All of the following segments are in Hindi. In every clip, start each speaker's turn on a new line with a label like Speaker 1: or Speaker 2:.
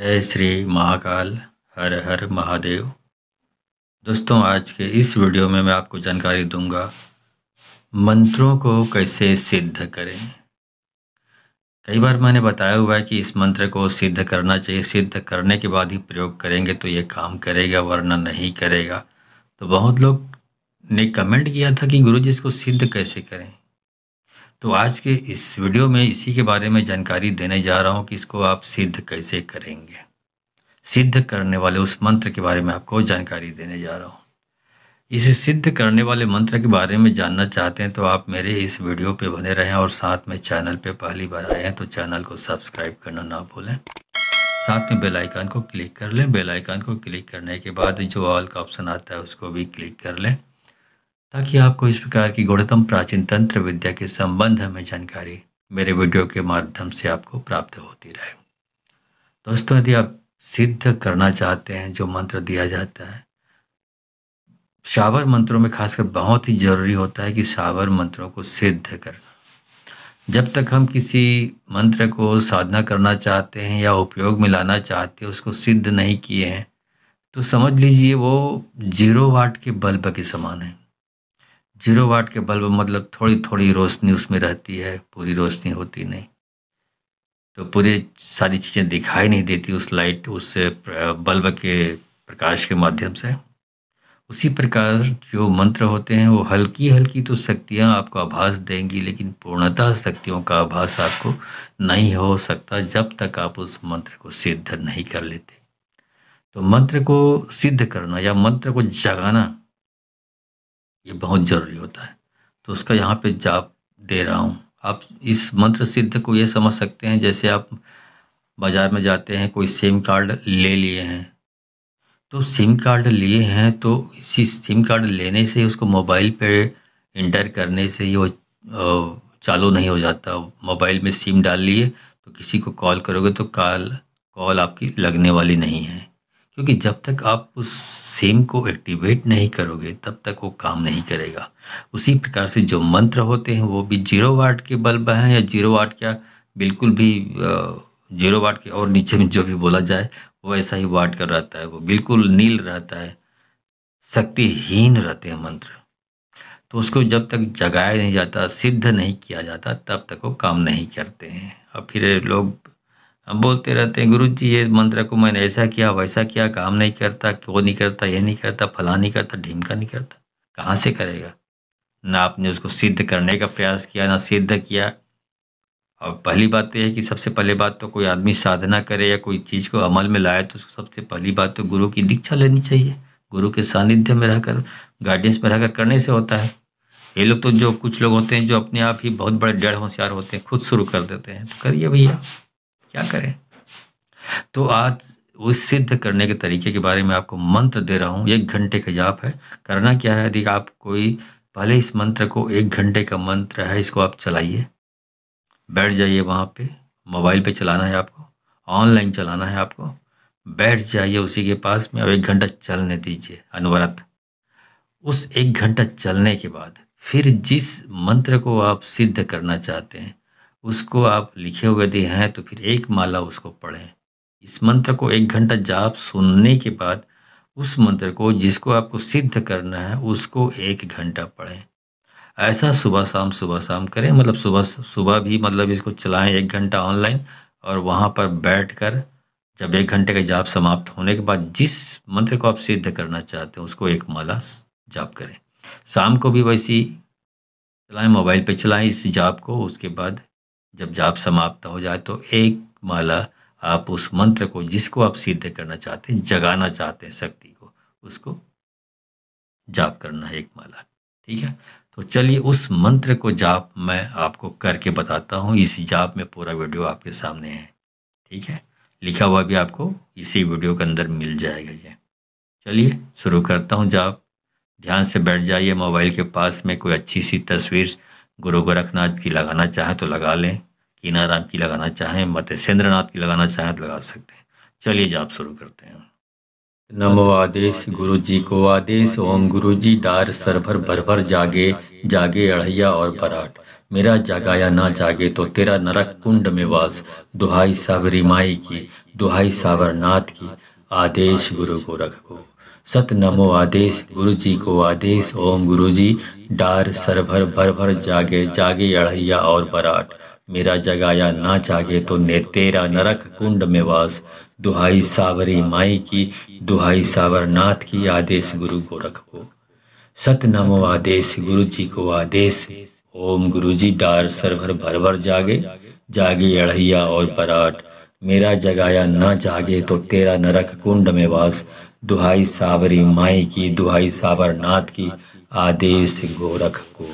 Speaker 1: जय श्री महाकाल हर हर महादेव दोस्तों आज के इस वीडियो में मैं आपको जानकारी दूंगा मंत्रों को कैसे सिद्ध करें कई बार मैंने बताया हुआ है कि इस मंत्र को सिद्ध करना चाहिए सिद्ध करने के बाद ही प्रयोग करेंगे तो ये काम करेगा वरना नहीं करेगा तो बहुत लोग ने कमेंट किया था कि गुरु जी इसको सिद्ध कैसे करें तो आज के इस वीडियो में इसी के बारे में जानकारी देने जा रहा हूँ कि इसको आप सिद्ध कैसे करेंगे सिद्ध करने वाले उस मंत्र के बारे में आपको जानकारी देने जा रहा हूँ इसे सिद्ध करने वाले मंत्र के बारे में जानना चाहते हैं तो आप मेरे इस वीडियो पे बने रहें और साथ में चैनल पे पहली बार आए हैं तो चैनल को सब्सक्राइब करना ना भूलें साथ में बेल आइकन को क्लिक कर लें बेल आइकन को क्लिक करने के बाद जो ऑल का ऑप्शन आता है उसको भी क्लिक कर लें ताकि आपको इस प्रकार की गुणतम प्राचीन तंत्र विद्या के संबंध में जानकारी मेरे वीडियो के माध्यम से आपको प्राप्त होती रहे दोस्तों यदि आप सिद्ध करना चाहते हैं जो मंत्र दिया जाता है शावर मंत्रों में खासकर बहुत ही जरूरी होता है कि शावर मंत्रों को सिद्ध करना जब तक हम किसी मंत्र को साधना करना चाहते हैं या उपयोग में लाना चाहते हैं उसको सिद्ध नहीं किए हैं तो समझ लीजिए वो जीरो वाट के बल्ब के समान है जीरो वाट के बल्ब मतलब थोड़ी थोड़ी रोशनी उसमें रहती है पूरी रोशनी होती नहीं तो पूरी सारी चीज़ें दिखाई नहीं देती उस लाइट उस बल्ब के प्रकाश के माध्यम से उसी प्रकार जो मंत्र होते हैं वो हल्की हल्की तो शक्तियाँ आपको आभास देंगी लेकिन पूर्णतः शक्तियों का आभास आपको नहीं हो सकता जब तक आप उस मंत्र को सिद्ध नहीं कर लेते तो मंत्र को सिद्ध करना या मंत्र को जगाना ये बहुत ज़रूरी होता है तो उसका यहाँ पे जाप दे रहा हूँ आप इस मंत्र सिद्ध को ये समझ सकते हैं जैसे आप बाज़ार में जाते हैं कोई सिम कार्ड ले लिए हैं तो सिम कार्ड लिए हैं तो इसी सिम कार्ड लेने से उसको मोबाइल पे इंटर करने से ये चालू नहीं हो जाता मोबाइल में सिम डाल लिए तो किसी को कॉल करोगे तो कॉल कॉल आपकी लगने वाली नहीं है क्योंकि जब तक आप उस सेम को एक्टिवेट नहीं करोगे तब तक वो काम नहीं करेगा उसी प्रकार से जो मंत्र होते हैं वो भी जीरो वाट के बल्ब हैं या जीरो वाट क्या बिल्कुल भी जीरो वाट के और नीचे में जो भी बोला जाए वो ऐसा ही वाट का रहता है वो बिल्कुल नील रहता है शक्तिहीन रहते हैं मंत्र तो उसको जब तक जगाया नहीं जाता सिद्ध नहीं किया जाता तब तक वो काम नहीं करते हैं और फिर लोग हम बोलते रहते हैं गुरु जी ये मंत्र को मैंने ऐसा किया वैसा किया काम नहीं करता क्यों नहीं करता ये नहीं करता फला नहीं करता ढीमका नहीं करता कहाँ से करेगा ना आपने उसको सिद्ध करने का प्रयास किया ना सिद्ध किया और पहली बात तो यह है कि सबसे पहले बात तो कोई आदमी साधना करे या कोई चीज़ को अमल में लाए तो सबसे पहली बात तो गुरु की दीक्षा लेनी चाहिए गुरु के सानिध्य में रहकर गाइडेंस में रहकर करने से होता है ये लोग तो जो कुछ लोग होते हैं जो अपने आप ही बहुत बड़े डेढ़ होशियार होते हैं खुद शुरू कर देते हैं तो करिए भैया क्या करें तो आज उस सिद्ध करने के तरीके के बारे में आपको मंत्र दे रहा हूँ एक घंटे का जाप है करना क्या है यदि आप कोई पहले इस मंत्र को एक घंटे का मंत्र है इसको आप चलाइए बैठ जाइए वहाँ पे मोबाइल पे चलाना है आपको ऑनलाइन चलाना है आपको बैठ जाइए उसी के पास में और एक घंटा चलने दीजिए अनवरत उस एक घंटा चलने के बाद फिर जिस मंत्र को आप सिद्ध करना चाहते हैं उसको आप लिखे हुए दे हैं तो फिर एक माला उसको पढ़ें इस मंत्र को एक घंटा जाप सुनने के बाद उस मंत्र को जिसको आपको सिद्ध करना है उसको एक घंटा पढ़ें ऐसा सुबह शाम सुबह शाम करें मतलब सुबह सुबह भी मतलब इसको चलाएं एक घंटा ऑनलाइन और वहाँ पर बैठ कर जब एक घंटे का जाप समाप्त होने के बाद जिस मंत्र को आप सिद्ध करना चाहते हैं उसको एक माला जाप करें शाम को भी वैसी चलाएं मोबाइल पे चलाएं इस जाप को उसके बाद जब जाप समाप्त हो जाए तो एक माला आप उस मंत्र को जिसको आप सिद्ध करना चाहते हैं जगाना चाहते हैं शक्ति को उसको जाप करना है एक माला ठीक है तो चलिए उस मंत्र को जाप मैं आपको करके बताता हूँ इस जाप में पूरा वीडियो आपके सामने है ठीक है लिखा हुआ भी आपको इसी वीडियो के अंदर मिल जाएगा ये चलिए शुरू करता हूँ जाप ध्यान से बैठ जाइए मोबाइल के पास में कोई अच्छी सी तस्वीर गुरु गोरखनाथ की लगाना चाहें तो लगा लें कीनाराम की लगाना चाहें मत सेंद्रनाथ की लगाना चाहें तो लगा सकते हैं चलिए जाप शुरू करते हैं नमो आदेश गुरु जी को आदेश ओम गुरु जी डार सरभर भर जागे जागे अढ़ैया और पराठ मेरा जगाया ना जागे तो तेरा नरक कुंड में वास दुहाई सावरी माई की दुहाई सावर नाथ की आदेश गुरु गोरख को सत नमो आदेश गुरु जी को आदेश ओम गुरु जी डार सर भर भर जागे जागे अढ़ैया और बराट मेरा जगाया ना जागे तो ने तेरा नरक कुंड में वास दुहाई सावरी माई की दुहाई सावरनाथ की आदेश गुरु को रखो सत नमो आदेश गुरु जी को आदेश ओम गुरु जी डार सरभर भर भर जागे जागे अढ़ैया और बराट मेरा जगाया ना जागे तो तेरा नरक कुंड में वास दुहाई सावरी माई की दुहाई सावर नाथ की आदेश गोरख को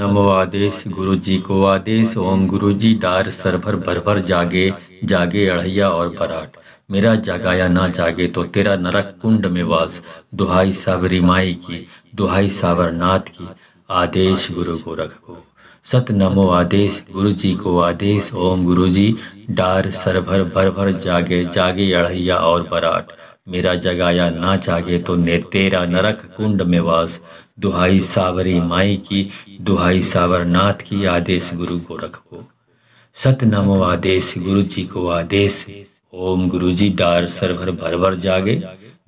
Speaker 1: नमो आदेश गुरु जी को आदेश ओम गुरु जी डार सरभर भर भर जागे जागे अढ़िया और पराठ मेरा जागाया ना जागे तो तेरा नरक कुंड में वास दुहाई सावरी माई की दुहाई सावर नाथ की आदेश गुरु गोरख को सत नमो आदेश गुरु जी को आदेश ओम गुरु जी डार सरभर भर भर जागे जागे अढ़िया और बराठ मेरा जगाया ना जागे तो ने तेरा नरक कुंड में वास दुहाई सावरी माई की दुहाई सावरनाथ की आदेश गुरु गोरख को सत नमो आदेश गुरु जी को आदेश ओम गुरु जी डार सरभर भर भर जागे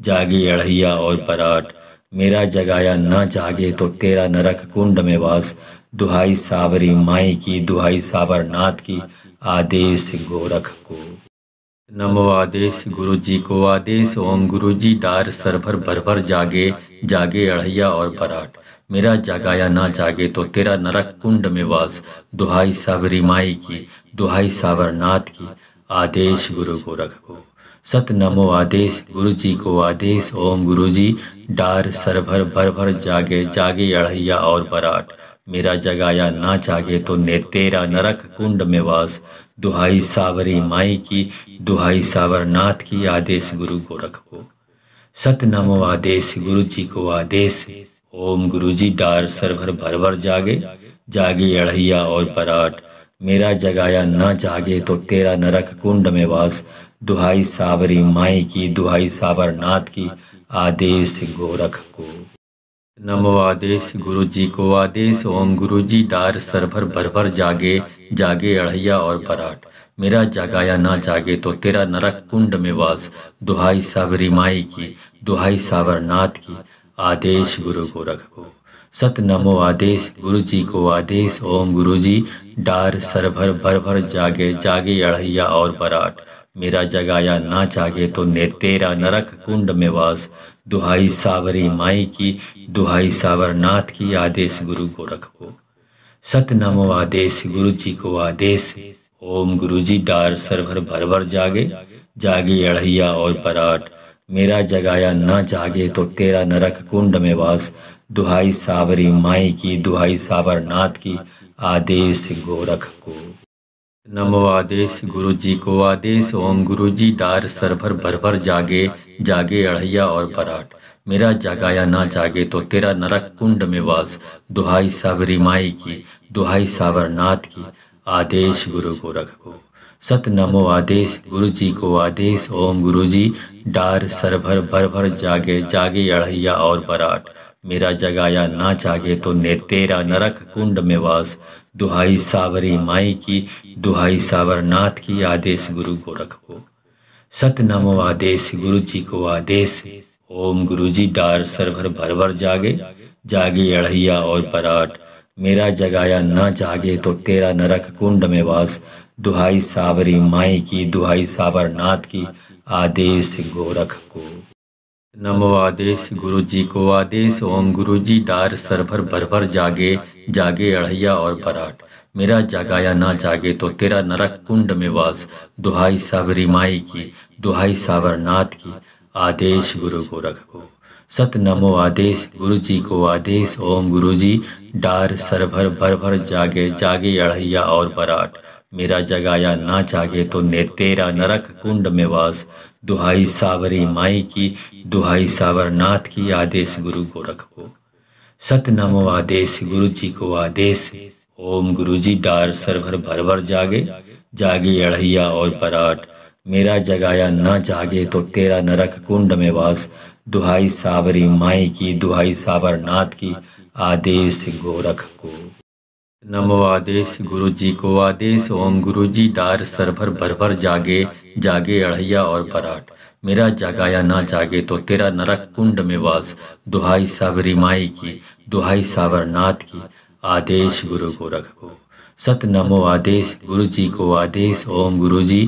Speaker 1: जागे अढ़िया और पराठ मेरा जगाया ना जागे तो तेरा नरक कुंड में वास दुहाई सावरी माई की दुहाई सावरनाथ की आदेश गोरख को नमो आदेश गुरु जी को आदेश ओम गुरु जी डार भर भर जागे जागे अढ़िया और बराट मेरा जागाया ना जागे तो तेरा नरक कुंड में वास दुहाई सावरी माई की दुहाई नाथ की आदेश गुरु को को सत नमो आदेश गुरु जी को आदेश ओम गुरु जी डार सरभर भर जागे जागे अढ़िया और बराट मेरा जगाया ना जागे तो ने तेरा नरक कुंड में वास दुहाई सावरी माई की दुहाई सावर नाथ की आदेश गुरु को रखो सत नमो आदेश गुरु जी को आदेश ओम गुरु जी डार सरभर भर जागे जागे अढ़िया और पराठ मेरा जगाया न जागे तो तेरा नरक कुंड में वास दुहाई सावरी माई की दुहाई सावर नाथ की आदेश गोरख को नमो आदेश गुरु जी को आदेश ओम गुरु जी डार सरभर भर जागे जागे अढ़िया और बराट मेरा जागाया ना जागे तो तेरा नरक कुंड में वास दुहाई सावरी माई की दुहाई नाथ की आदेश गुरु को रख को सत नमो आदेश गुरु जी को आदेश ओम गुरु जी डार सरभर भर भर जागे जागे अढ़िया और बराट मेरा जगाया ना जागे तो ने तेरा नरक कुंड में वास दुहाई सावरी माई की दुहाई सावर नाथ की आदेश गुरु गोरख को सत नमो आदेश गुरु जी को आदेश ओम गुरु जी डार सरभर भर भर जागे जागे अढ़िया और पराठ मेरा जगाया ना जागे तो तेरा नरक कुंड में वास दुहाई सावरी माई की दुहाई सावर नाथ की आदेश गोरख को नमो आदेश गुरु जी को आदेश ओम गुरु जी डार सर भर भर भर जागे जागे अढ़िया और बराट मेरा जगाया ना जागे तो तेरा नरक कुंड में वास दुहाई सावरी माई की दुहाई नाथ की आदेश गुरु को रख को सत नमो आदेश गुरु जी को आदेश ओम गुरु जी डार सरभर भर भर जागे जागे अढ़िया और बराट मेरा जगाया ना जागे तो ने तेरा नरक कुंड में वास दुहाई सावरी माई की दुहाई सावरनाथ की आदेश गुरु को रखो सत नमो आदेश गुरु जी को आदेश ओम गुरु जी डार सरभर भर भर जागे जागे अढ़िया और पराठ मेरा जगाया ना जागे तो तेरा नरक कुंड में वास दुहाई सावरी माई की दुहाई सावरनाथ की आदेश गोरख को नमो आदेश गुरु जी को आदेश ओम गुरु जी डार भर भर जागे जागे अढ़ैया और बराट मेरा जागाया ना जागे तो तेरा नरक कुंड में वास दुहाई सावरी माई की दुहाई नाथ की आदेश गुरु को रख को सत नमो आदेश गुरु जी को आदेश ओम गुरु जी डार सरभर भर जागे जागे अढ़ैया और पराठ मेरा जगाया ना जागे तो ने तेरा नरक कुंड में वास दुहाई सावरी माई की दुहाई सावरनाथ की आदेश गुरु गोरख को सत नमो आदेश गुरु जी को आदेश ओम गुरु जी डार सरभर भर भर जागे जागे अढ़िया और पराठ मेरा जगाया न जागे तो तेरा नरक कुंड में वास दुहाई सावरी माई की दुहाई सावरनाथ की आदेश गोरख को नमो आदेश गुरु जी को आदेश ओम गुरु जी डार भर भर जागे जागे अढ़िया और बराट मेरा जगाया ना जागे तो तेरा नरक कुंड में वास दुहाई सावरी माई की दुहाई नाथ की आदेश गुरु रख को सत नमो आदेश गुरु जी को आदेश ओम गुरु जी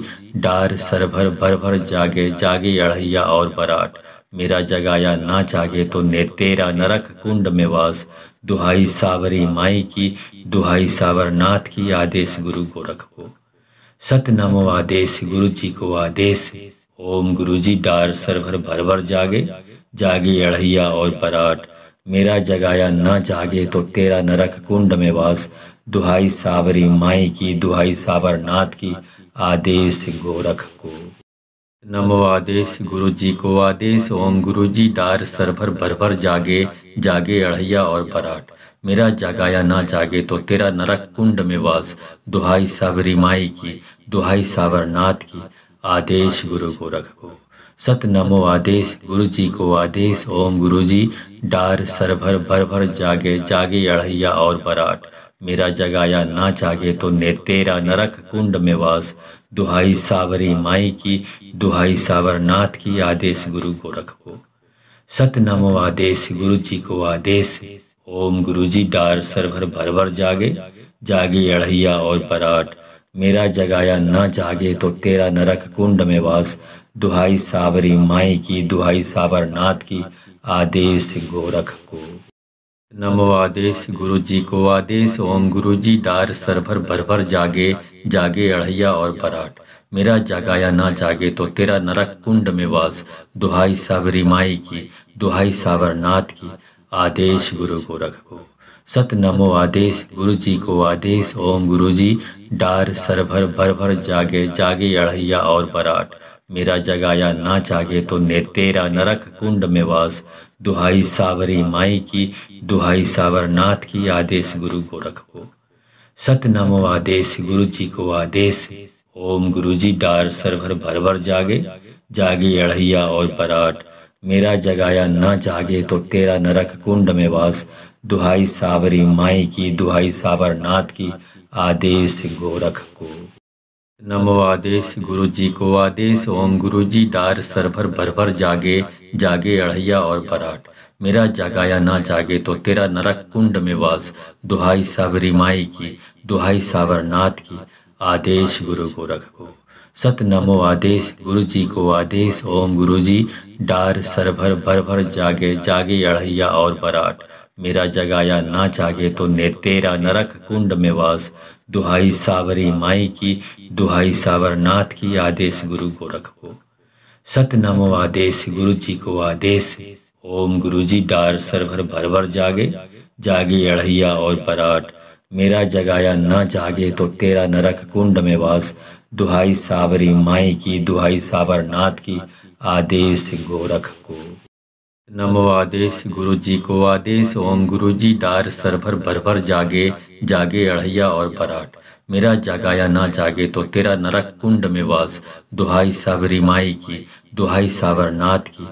Speaker 1: डार सरभर भर जागे जागे अढ़िया और बराट मेरा जगाया ना जागे तो ने तेरा नरक कुंड में वास दुहाई सावरी माई की दुहाई सावरनाथ की आदेश गुरु गोरख को सत नमो आदेश गुरु जी को आदेश ओम गुरु जी डार सरभर भर भर जागे जागे अढ़िया और पराठ मेरा जगाया न जागे तो तेरा नरक कुंड में वास दुहाई सावरी माई की दुहाई सावरनाथ की आदेश गोरख को नमो आदेश गुरु जी को आदेश ओम गुरु जी डार सर भर भर भर जागे जागे अढ़िया और बराट मेरा जागाया ना जागे तो तेरा नरक कुंड में वास दुहाई सावरी माई की दुहाई नाथ की आदेश गुरु को को सत नमो आदेश गुरु जी को आदेश ओम गुरु जी डार सरभर भर भर जागे जागे अढ़िया और बराट मेरा जगाया ना जागे तो ने तेरा नरक कुंड में वास दुहाई सावरी माई की दुहाई सावरनाथ की आदेश गुरु गोरख को सत नमो आदेश गुरु जी को आदेश ओम गुरु जी डार सरभर भर भर जागे जागे अढ़िया और पराठ मेरा जगाया ना जागे तो तेरा नरक कुंड में वास दुहाई सावरी माई की दुहाई सावरनाथ की आदेश गोरख को नमो आदेश गुरु जी को आदेश ओम गुरु जी डार भर भर जागे जागे अढ़ैया और बराट मेरा जागाया ना जागे तो तेरा नरक कुंड में वास दुहाई सावरी माई की दुहाई नाथ की आदेश गुरु रख गो सत नमो आदेश गुरु जी को आदेश ओम गुरु जी डार सरभर भर जागे जागे अढ़िया और बराट मेरा जगाया ना जागे तो ने तेरा नरक कुंड में वास दुहाई सावरी माई की दुहाई सावर नाथ की आदेश गुरु गोरख को सत नमो आदेश गुरु जी को आदेश ओम गुरु जी डार सरभर भर भर जागे जागे अढ़िया और पराठ मेरा जगाया न जागे तो तेरा नरक कुंड में वास दुहाई सावरी माई की दुहाई सावर नाथ की आदेश गोरख को नमो आदेश गुरु जी को आदेश ओम गुरु जी डार सरभर भर जागे जागे अढ़िया और बराट मेरा जागाया ना जागे तो तेरा नरक कुंड में वास दुहाई सावरी माई की दुहाई नाथ की आदेश गुरु को रख को सत नमो आदेश गुरु जी को आदेश ओम गुरु जी डार सरभर भर जागे जागे अढ़िया और बराट मेरा जगाया ना जागे तो ने तेरा नरक कुंड में वास दुहाई सावरी माई की दुहाई सावर नाथ की आदेश गुरु गोरख को सत नमो आदेश गुरु जी को आदेश ओम गुरु जी डार सरभर भर भर जागे जागे अढ़िया और पराठ मेरा जगाया न जागे तो तेरा नरक कुंड में वास दुहाई सावरी माई की दुहाई सावर नाथ की आदेश गोरख को नमो आदेश गुरु जी को आदेश ओम गुरु जी डार सरभर भर जागे जागे अढ़िया और बराट मेरा जागाया ना जागे तो तेरा नरक कुंड में वास दुहाई सावरी माई की दुहाई नाथ की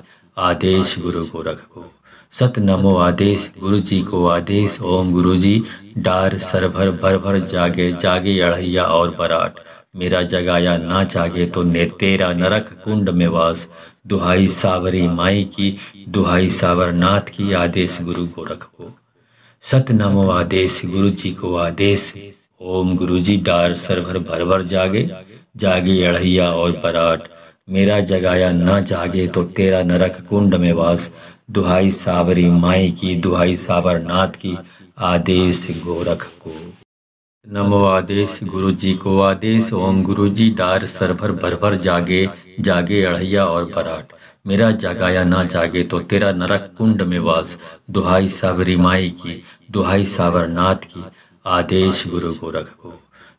Speaker 1: आदेश गुरु को रख को सत नमो आदेश गुरु जी को आदेश ओम गुरु जी डार सरभर भर भर जागे जागे अढ़िया और बराट मेरा जगाया ना जागे तो ने तेरा नरक कुंड में वास दुहाई सावरी माई की दुहाई सावर नाथ की आदेश गुरु गोरख को सत नमो आदेश गुरु जी को आदेश ओम गुरु जी डार सरभर भर भर जागे जागे अढ़िया और पराठ मेरा जगाया ना जागे तो तेरा नरक कुंड में वास दुहाई सावरी माई की दुहाई सावर नाथ की आदेश गोरख को नमो आदेश गुरु जी को आदेश ओम गुरु जी डार सरभर भर भर जागे जागे अढ़िया और पराठ मेरा जागाया ना जागे तो तेरा नरक कुंड में वास दुहाई सावरी माई की दुहाई सावरनाथ की आदेश गुरु को रखो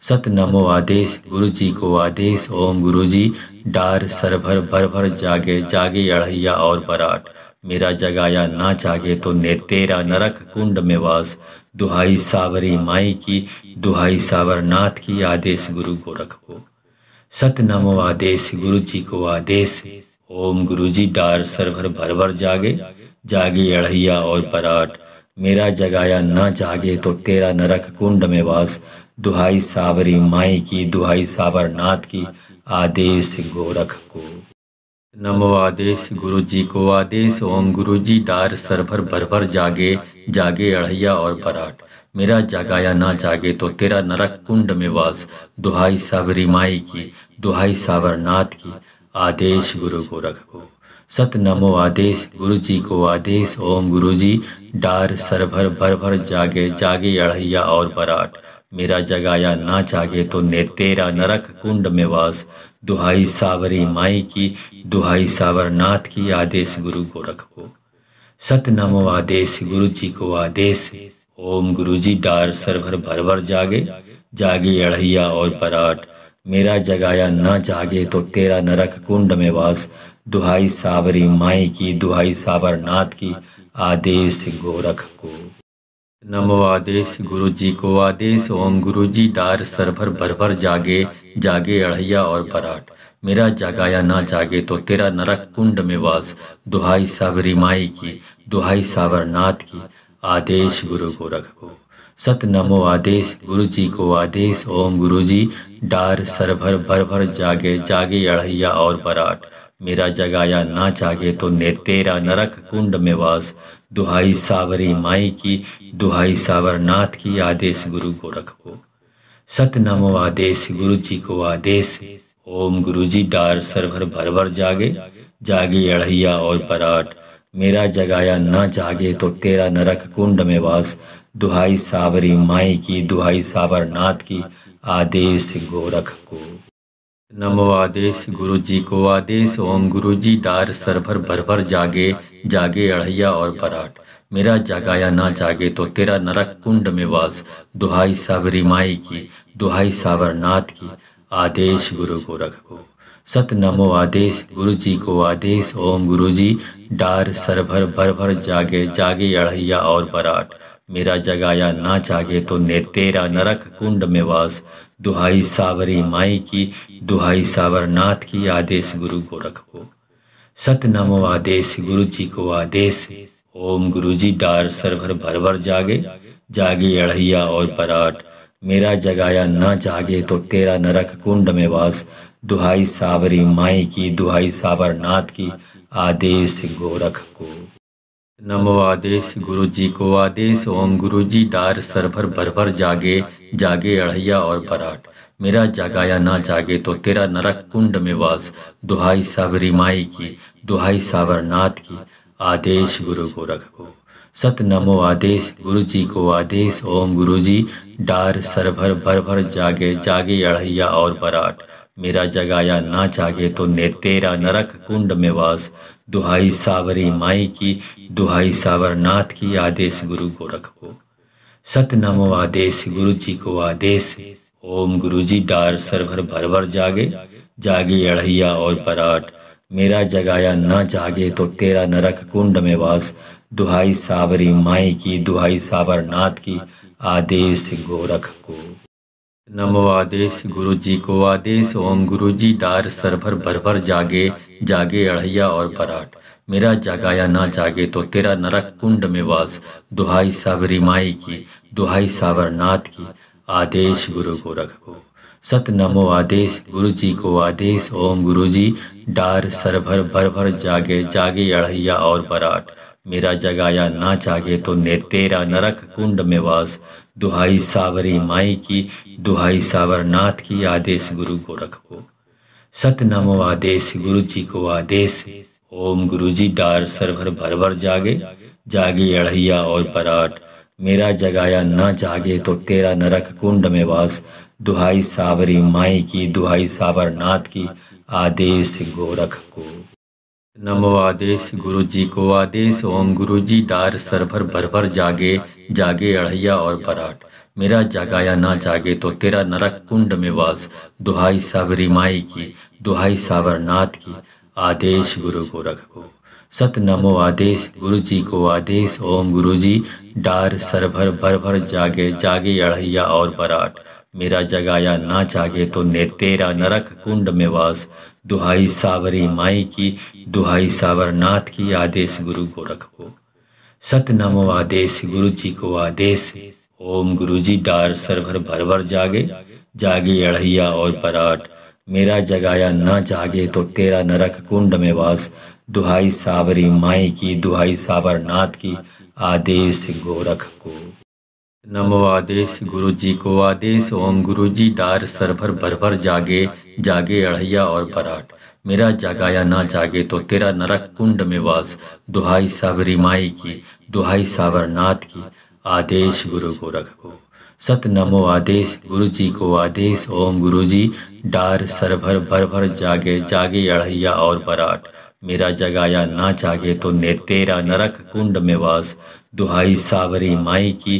Speaker 1: सत नमो आदेश गुरु जी को आदेश ओम गुरु जी डार सरभर भर भर जागे जागे अढ़िया और बराट मेरा जगाया ना जागे तो ने तेरा नरक कुंड में वास दुहाई सावरी माई की दुहाई सावरनाथ की आदेश गुरु को रखो सतनमो आदेश गुरु जी को आदेश ओम गुरु जी डार सरभर भर भर जागे जागे अढ़िया और पराठ मेरा जगाया न जागे तो तेरा नरक कुंड में वास दुहाई सावरी माई की दुहाई सावर नाथ की आदेश गोरख को नमो आदेश गुरु जी को आदेश ओम गुरु जी डार सरभर भर भर जागे जागे अढ़िया और पराठ मेरा जागाया ना जागे तो तेरा नरक कुंड में वास दुहाई सावरी माई की दुहाई सावरनाथ की आदेश गुरु रख को सत नमो आदेश गुरु जी को आदेश ओम गुरु जी डार सर भर भर जागे जागे अढ़ैया और बराट मेरा जगाया ना जागे तो ने तेरा नरक कुंड में वास दुहाई सावरी माई की दुहाई सावरनाथ की आदेश गुरु को रखो सत नमो आदेश गुरु जी को आदेश ओम गुरुजी डार सरभर भर भर जागे जागे अढ़िया और पराठ मेरा जगाया न जागे तो तेरा नरक कुंड में वास दुहाई सावरी माई की दुहाई नाथ की आदेश गोरख को नमो आदेश गुरु जी को आदेश ओम गुरु जी डार सरभर भर भर जागे जागे अढ़िया और पराठ मेरा जागाया ना जागे तो तेरा नरक कुंड में वास दुहाई साबरी माई की दुहाई सावरनाथ की आदेश गुरु गोरख को सत नमो आदेश गुरु जी को आदेश ओम गुरु जी डार सरभर भर भर जागे जागे अढ़ैया और बराट मेरा जगाया ना जागे तो ने तेरा नरक कुंड में वास दुहाई सावरी माई की दुहाई सावरनाथ की आदेश गुरु गोरख को सत नमो आदेश गुरु जी को आदेश ओम गुरु जी डार सरभर भर भर जागे जागे अढ़ैया और बराट मेरा जगाया न जागे तो तेरा नरक कुंड में वास दुहाई सावरी माई की दुहाई सावर नाथ की आदेश गोरख को नमो आदेश गुरु जी को आदेश ओम गुरु जी डार सरभर भर भर जागे जागे अढ़िया और पराठ मेरा जागाया ना जागे तो तेरा नरक कुंड में वास दुहाई सावरी माई की दुहाई सावर नाथ की आदेश गुरु गोरख को सत नमो आदेश गुरु जी को आदेश ओम गुरु जी डार सर भर भर जागे जागे अढ़ैया और बराट मेरा जगाया ना जागे तो ने तेरा नरक कुंड में वास दुहाई सावरी माई की दुहाई सावरनाथ की आदेश गुरु को रखो सत नमो आदेश गुरु जी को आदेश ओम गुरु जी डार सरभर भर भर जागे जागे अढ़ैया और बराट मेरा जगाया ना जागे तो तेरा नरक कुंड में वास दुहाई सावरी माई की दुहाई सावर नाथ की आदेश गोरख को नमो आदेश गुरु जी को आदेश ओम गुरु जी डार सरभर भर जागे जागे अढ़िया और बराट मेरा जागाया ना जागे तो तेरा नरक कुंड में वास दुहाई सावरी माई की दुहाई सावर नाथ की आदेश गुरु गोरख को सत नमो आदेश गुरु जी को आदेश ओम गुरु जी डार सरभर भर भर जागे जागे अढ़िया और बराट मेरा जगाया ना जागे तो ने तेरा नरक कुंड में वास दुहाई सावरी माई की दुहाई सावरनाथ की आदेश गुरु गोरख को सत नमो आदेश गुरु जी को आदेश ओम गुरु जी डार सरभर भर जागे जागे अढ़िया और पराठ मेरा जगाया ना जागे तो तेरा नरक कुंड में वास दुहाई सावरी माई की दुहाई नाथ की आदेश गोरख को नमो आदेश गुरु जी को आदेश ओम गुरु जी डार सर भर भर भर जागे जागे अढ़िया और बराट मेरा जागाया ना जागे तो तेरा नरक कुंड में वास दुहाई सावरी माई की दुहाई नाथ की आदेश गुरु को रख को सत नमो आदेश गुरु जी को आदेश ओम गुरु जी डार सरभर भर भर जागे जागे अढ़िया और बराट मेरा जगाया ना जागे तो ने तेरा नरक कुंड में वास दुहाई सावरी माई की दुहाई सावरनाथ की आदेश गुरु गोरख को सत नमो आदेश गुरु जी को आदेश ओम गुरु जी डार सरभर भर भर जागे जागे अढ़िया और पराठ मेरा जगाया ना जागे तो तेरा नरक कुंड में वास दुहाई सावरी माई की दुहाई सावरनाथ की आदेश गोरख को नमो आदेश गुरु जी को आदेश ओम गुरु जी डार सरभर भर जागे जागे अढ़िया और बराट मेरा जागाया ना जागे तो तेरा नरक कुंड में वास दुहाई सावरी माई की दुहाई नाथ की आदेश गुरु रख को सत नमो आदेश गुरु जी को आदेश ओम गुरु जी डार सरभर भर भर जागे जागे अढ़िया और बराट मेरा जगाया ना जागे तो ने तेरा नरक कुंड में वास दुहाई सावरी माई की दुहाई सावर नाथ की आदेश गुरु को रखो सत नमो आदेश गुरु जी को आदेश ओम गुरु जी डार सरभर भर जागे जागे अढ़ैया और पराठ मेरा जगाया न जागे तो तेरा नरक कुंड में वास दुहाई सावरी माई की दुहाई सावर नाथ की आदेश गोरख को नमो आदेश गुरु जी को आदेश ओम गुरु जी डार भर भर जागे जागे अढ़ैया और बराट मेरा जागाया ना जागे तो तेरा नरक कुंड में वास दुहाई सावरी माई की दुहाई नाथ की आदेश गुरु को रख को सत नमो आदेश गुरु जी को आदेश ओम गुरु जी डार सरभर भर जागे जागे अढ़ैया और बराट मेरा जगाया ना जागे तो ने तेरा नरक कुंड में वास दुहाई सावरी माई की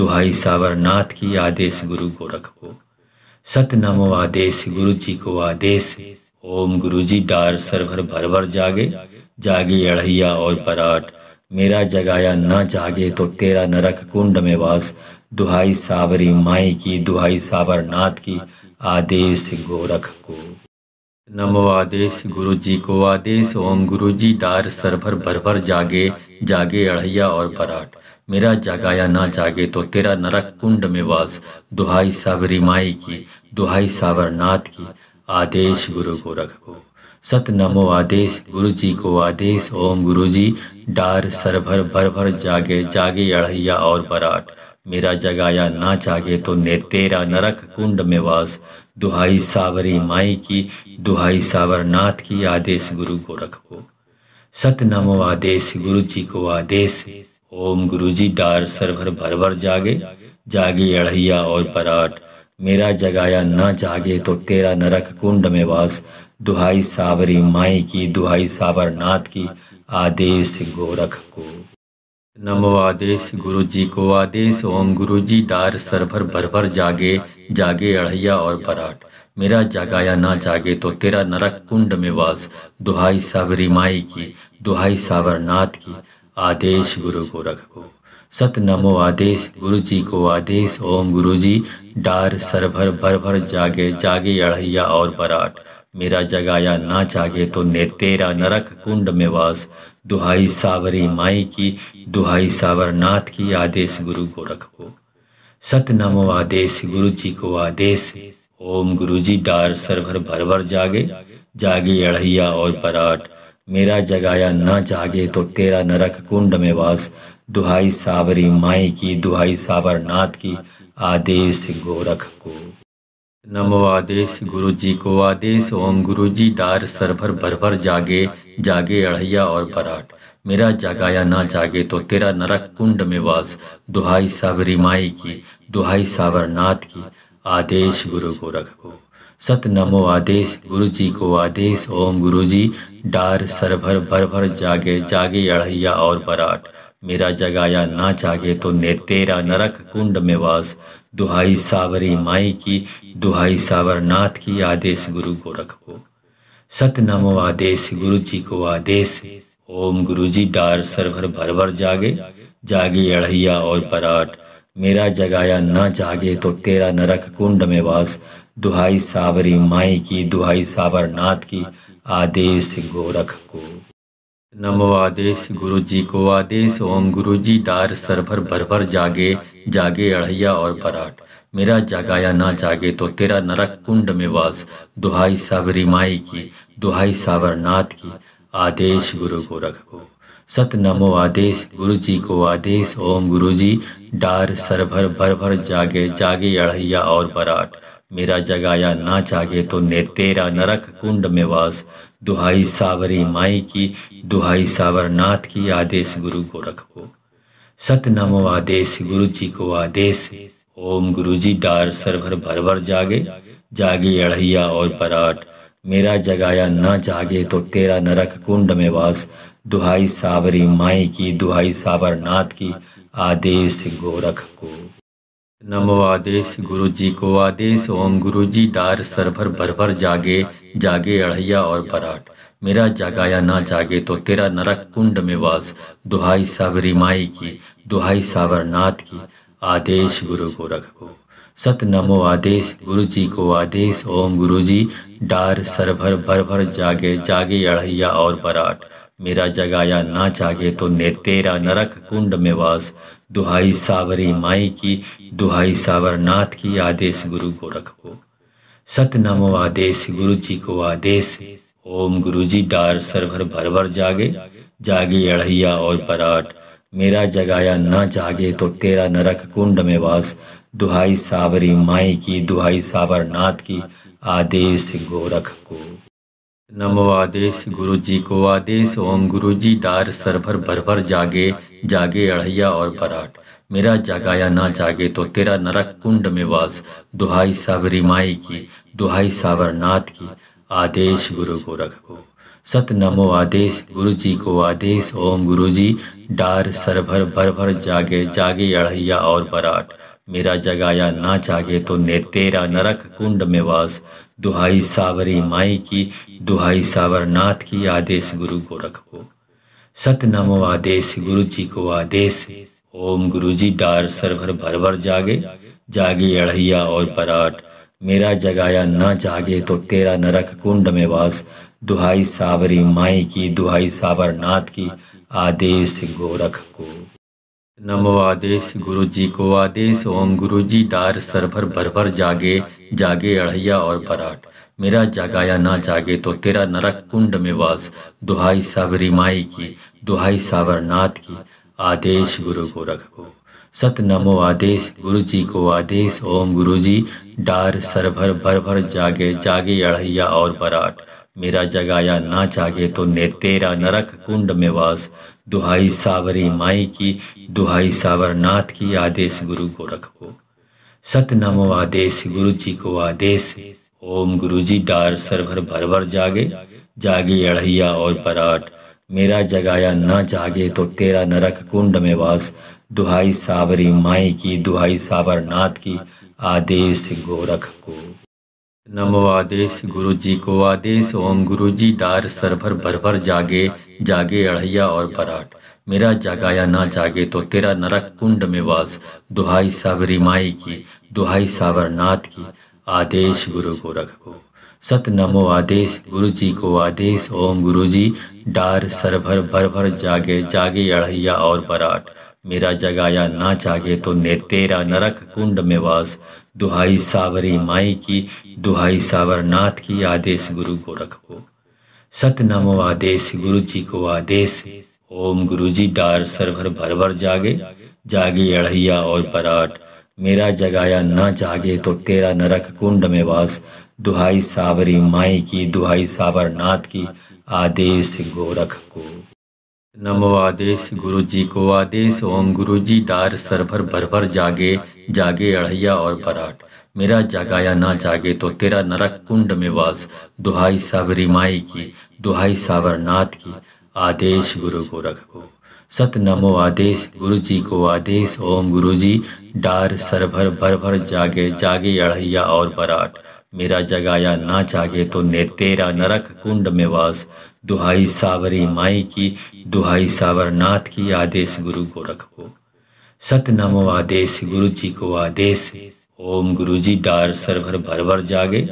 Speaker 1: दुहाई सावर नाथ की आदेश गुरु गोरख को सत नमो आदेश गुरु जी को आदेश ओम गुरु जी डार सरभर भर भर जागे जागे अढ़िया और पराठ मेरा जगाया न जागे तो तेरा नरक कुंड में वास दुहाई सावरी माई की दुहाई सावर नाथ की आदेश गोरख को नमो आदेश गुरु जी को आदेश ओम गुरु जी डार सरभर भर भर जागे जागे अढ़िया और बराट मेरा जगाया ना जागे तो तेरा नरक कुंड में वास दुहाई सावरी माई की दुहाई सावरनाथ की आदेश गुरु रख को सत नमो आदेश गुरु जी को आदेश ओम गुरु जी डार सरभर भर भर जागे जागे अढ़िया और बराट मेरा जगाया ना जागे तो ने तेरा नरक कुंड में वास दुहाई सावरी माई की दुहाई सावरनाथ की आदेश गुरु को रखो नमो आदेश गुरु जी को आदेश ओम गुरु जी डार सरभर भर भर जागे जागे अढ़िया और पराट मेरा जगाया न जागे तो तेरा नरक कुंड में वास दुहाई सावरी माई की दुहाई सावर नाथ की आदेश गोरख को नमो आदेश गुरु जी को आदेश ओम गुरु जी डार सरभर भर भर जागे जागे अढ़िया और पराठ मेरा जागाया ना जागे तो तेरा नरक कुंड में वास दुहाई सावरी माई की दुहाई सावर नाथ की आदेश गुरु रख गो सत नमो आदेश गुरु जी को आदेश ओम गुरु जी डार सर भर भर जागे जागे अढ़ैया और बराट मेरा जगाया ना जागे तो ने तेरा नरक कुंड में वास दुहाई सावरी माई की दुहाई सावर नाथ की आदेश गुरु को रखो सत नमो आदेश गुरु जी को आदेश ओम गुरुजी डार सरभर भर भर जागे जागे अढ़िया और पराठ मेरा जगाया न जागे तो तेरा नरक कुंड में वास दुहाई सावरी माई की दुहाई सावर नाथ की आदेश गोरख को नमो आदेश गुरु जी को आदेश ओम गुरु जी डार सरभर भर भर जागे जागे अढ़िया और पराठ मेरा जागाया ना जागे तो तेरा नरक कुंड में वास दुहाई सावरी माई की दुहाई सावर नाथ की आदेश गुरु को रखो सत नमो आदेश गुरु जी को आदेश ओम गुरु जी डार सर भर भर जागे जागे अढ़ैया और बराट मेरा जगाया ना जागे तो ने तेरा नरक कुंड में वास दुहाई सावरी माई की दुहाई सावरनाथ की आदेश गुरु को रखो सत नमो आदेश गुरु जी को आदेश ओम गुरु जी डार सरभर भर भर जागे जागे अढ़ैया और बराट मेरा जगाया न जागे तो तेरा नरक कुंड में वास दुहाई सावरी माई की दुहाई सावर नाथ की आदेश गोरख को नमो आदेश गुरु जी को आदेश ओम गुरु जी डार सरभर भरभर जागे जागे अढ़िया और बराट मेरा जगाया ना जागे तो तेरा नरक कुंड में वास दुहाई सावरी माई की दुहाई सावर नाथ की आदेश गुरु गोरख को सत नमो आदेश गुरु जी को आदेश ओम गुरु जी डार सरभर भर भर जागे जागे अढ़ैया और बराट मेरा जगाया ना जागे तो ने तेरा नरक कुंड में वास दुहाई सावरी माई की दुहाई सावरनाथ की आदेश गुरु को रखो सत नमो आदेश गुरु जी को आदेश ओम गुरु जी डार सरभर भर भर जागे जागे अढ़ैया और बराट मेरा जगाया ना जागे तो तेरा नरक कुंड में वास दुहाई सावरी माई की दुहाई सावर नाथ की आदेश गोरख को नमो आदेश गुरु जी को आदेश ओम गुरु जी डार सरभर भर जागे जागे अढ़िया और बराट मेरा जगाया ना जागे तो तेरा नरक कुंड में वास दुहाई सावरी माई की दुहाई सावर नाथ की आदेश गुरु गोरख को सत नमो आदेश गुरु जी को आदेश ओम गुरु जी डार सरभर भर भर जागे जागे अढ़ैया और बराट मेरा जगाया ना जागे तो ने तेरा नरक कुंड में वास दुहाई सावरी माई की दुहाई सावरनाथ की आदेश गुरु गोरख सत नमो आदेश गुरु जी को आदेश ओम गुरु जी डार सरभर भर भर जागे जागे अढ़िया और पराठ मेरा जगाया ना जागे तो तेरा नरक कुंड में वास दुहाई सावरी माई की दुहाई सावरनाथ की आदेश गोरख को नमो आदेश गुरु जी को आदेश ओम गुरु जी डार सरभर भर भर जागे जागे अढ़िया और बराट मेरा जागाया ना जागे तो तेरा नरक कुंड में वास दुहाई सावरी माई की दुहाई नाथ की आदेश गुरु रख को सत नमो आदेश गुरु जी को आदेश ओम गुरु जी डार सरभर भर भर जागे जागे अढ़िया और बराट मेरा जगाया ना जागे तो ने तेरा नरक कुंड में वास दुहाई सावरी माई की दुहाई सावरनाथ की आदेश गुरु गोरख को सत नमो आदेश गुरु जी को आदेश ओम गुरु जी डार सरभर भर भर जागे जागे अढ़िया और पराठ मेरा जगाया न जागे तो तेरा नरक कुंड में वास दुहाई सावरी माई की दुहाई सावरनाथ की आदेश गोरख को नमो आदेश गुरु जी को आदेश ओम गुरु जी डार भर भर जागे जागे अढ़िया और बराट मेरा जागाया ना जागे तो तेरा नरक कुंड में वास दुहाई सावरी माई की दुहाई नाथ की आदेश गुरु गोरख को सत नमो आदेश गुरु जी को आदेश ओम गुरु जी डार सरभर भर भर जागे जागे अढ़िया और बराट मेरा जगाया ना जागे तो ने तेरा नरक कुंड में वास दुहाई सावरी माई की दुहाई सावरनाथ की आदेश गुरु गोरख को सत नमो आदेश गुरु जी को आदेश ओम गुरु जी डार सरभर भर भर जागे जागे अढ़िया और पराठ मेरा जगाया न जागे तो तेरा नरक कुंड में वास दुहाई सावरी माई की दुहाई नाथ की आदेश गोरख को नमो आदेश गुरु जी को आदेश ओम गुरु जी डार सरभर भर जागे जागे अढ़िया और बराट मेरा जागाया ना जागे तो तेरा नरक कुंड में वास दुहाई सावरी माई की दुहाई नाथ की आदेश गुरु रख को सत नमो आदेश गुरु जी को आदेश ओम गुरु जी डार सर भर भर भर जागे जागे अढ़िया और बराट मेरा जगाया ना जागे तो ने तेरा नरक कुंड में वास दुहाई सावरी माई की दुहाई सावरनाथ की आदेश गुरु गोरख रखो सत नमो आदेश गुरु जी को आदेश ओम गुरु जी डार सरभर भर भर जागे जागे अढ़िया और पराठ मेरा जगाया ना जागे तो तेरा नरक कुंड में वास दुहाई सावरी माई की दुहाई सावरनाथ की आदेश गोरख को नमो आदेश गुरु जी को आदेश ओम गुरु जी डार सरभर भर जागे जागे अढ़िया और बराट मेरा जागाया ना जागे तो तेरा नरक कुंड में वास दुहाई सावरी माई की दुहाई नाथ की आदेश गुरु को रख को सत नमो आदेश गुरु जी को आदेश ओम गुरु जी डार सरभर भर भर जागे जागे अढ़िया और बराट मेरा जगाया ना जागे तो ने तेरा नरक कुंड में वास दुहाई सावरी माई की दुहाई सावर नाथ की आदेश गुरु गोरख को सत नमो आदेश गुरु जी को आदेश ओम गुरु जी डार सरभर भर भर जागे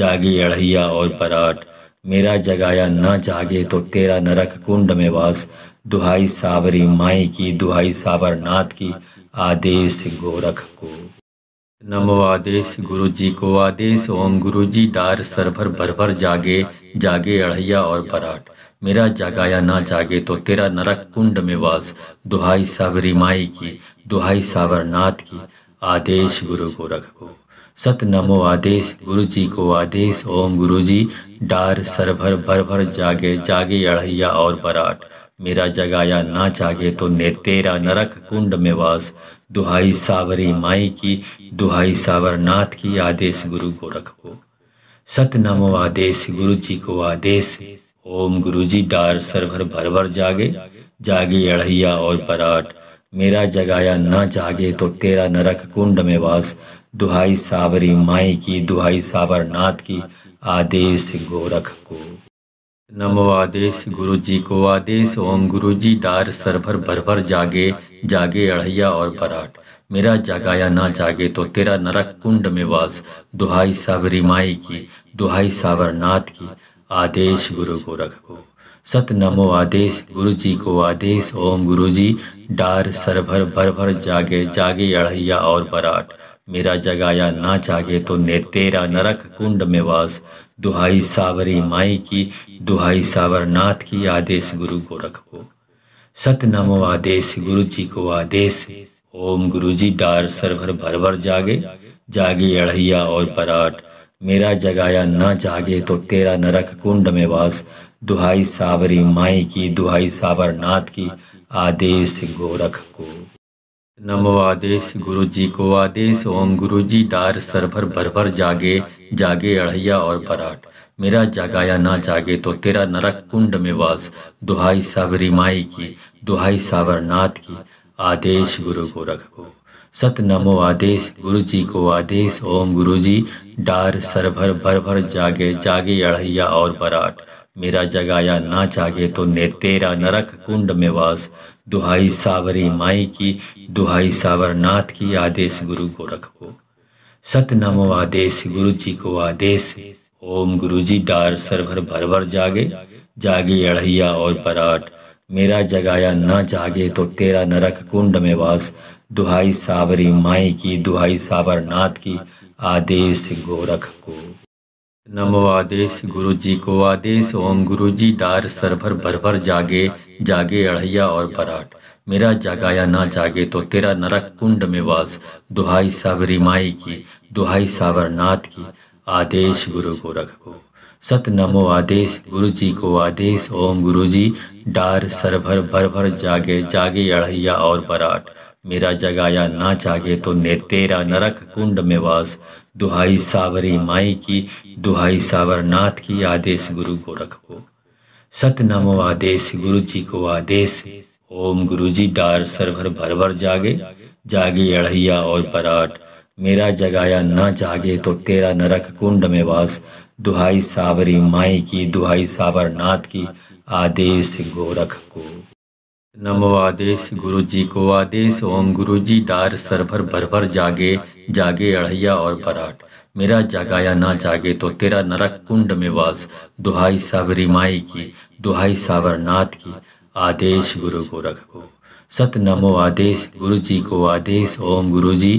Speaker 1: जागे अढ़िया और पराठ मेरा जगाया न जागे तो तेरा नरक कुंड में वास दुहाई सावरी माई की दुहाई सावर नाथ की आदेश गोरख को नमो आदेश गुरु जी को आदेश ओम गुरु जी डार सरभर भर जागे जागे अढ़िया और बराट मेरा जागाया ना जागे तो तेरा नरक कुंड में वास दुहाई सावरी माई की दुहाई नाथ की आदेश गुरु को रख को सत नमो आदेश गुरु जी को आदेश ओम गुरु जी डार सरभर भर भर जागे जागे अढ़िया और बराट मेरा जगाया ना जागे तो ने तेरा नरक कुंड में वास दुहाई सावरी माई की दुहाई सावरनाथ की आदेश गुरु गोरख को नमो आदेश गुरु जी को आदेश ओम गुरु जी डार सरभर भर भर जागे जागे अढ़िया और पराठ मेरा जगाया ना जागे तो तेरा नरक कुंड में वास दुहाई सावरी माई की दुहाई सावरनाथ की आदेश गोरख को नमो आदेश गुरु जी को आदेश ओम गुरु जी डार सरभर भर भर जागे जागे अढ़ैया और बराट मेरा जगाया ना जागे तो तेरा नरक कुंड में वास दुहाई सावरी माई की दुहाई नाथ की आदेश गुरु को रख को सत नमो आदेश गुरु जी को आदेश ओम गुरु जी डार सरभर भर भर जागे जागे अढ़िया और बराट मेरा जगाया ना जागे तो ने तेरा नरक कुंड में वास दुहाई सावरी माई की दुहाई सावर नाथ की आदेश गुरु को रखो सत नमो आदेश गुरु जी को आदेश ओम गुरु जी डार सरभर भर भर जागे जागे अढ़िया और पराठ मेरा जगाया न जागे तो तेरा नरक कुंड में वास दुहाई सावरी माई की दुहाई सावर नाथ की आदेश गोरख को नमो आदेश गुरु जी को आदेश ओम गुरु जी डार भर भर जागे जागे अढ़ैया और बराट मेरा जागाया ना जागे तो तेरा नरक कुंड में वास दुहाई सावरी माई की दुहाई नाथ की आदेश गुरु रख को सत नमो आदेश गुरु जी को आदेश ओम गुरु जी डार सरभर भर जागे जागे अढ़िया और बराट मेरा जगाया ना जागे तो ने तेरा नरक कुंड में वास दुहाई सावरी माई की दुहाई सावरनाथ की आदेश गुरु गोरख को सत नमो आदेश गुरु जी को आदेश ओम गुरु जी डार सरभर भर जागे जागे अढ़ैया और पराठ मेरा जगाया न जागे तो तेरा नरक कुंड में वास दुहाई सावरी माई की दुहाई सावरनाथ की आदेश गोरख को नमो आदेश गुरु जी को आदेश ओम गुरु जी डार सरभर भर जागे जागे अढ़िया और बराट मेरा जागाया ना जागे तो तेरा नरक कुंड में वास दुहाई सावरी माई की दुहाई नाथ की आदेश गुरु गोरख को सत नमो आदेश गुरु जी को आदेश ओम गुरु जी डार सरभर भर जागे जागे अढ़िया और बराट मेरा जगाया ना जागे तो ने तेरा नरक कुंड में वास दुहाई सावरी माई की दुहाई सावरनाथ की आदेश गुरु गोरख रखो सत नमो आदेश गुरु जी को आदेश ओम गुरु जी डार सरभर भर भर जागे जागे अढ़िया और पराठ मेरा जगाया ना जागे तो तेरा नरक कुंड में वास दुहाई सावरी माई की दुहाई सावरनाथ की आदेश गोरख को नमो आदेश गुरु जी को आदेश ओम गुरु जी डार भर भर जागे जागे अढ़िया और बराट मेरा जागाया ना जागे तो तेरा नरक कुंड में वास दुहाई सावरी माई की दुहाई नाथ की आदेश गुरु को रखो सत नमो आदेश गुरु जी को आदेश ओम गुरु जी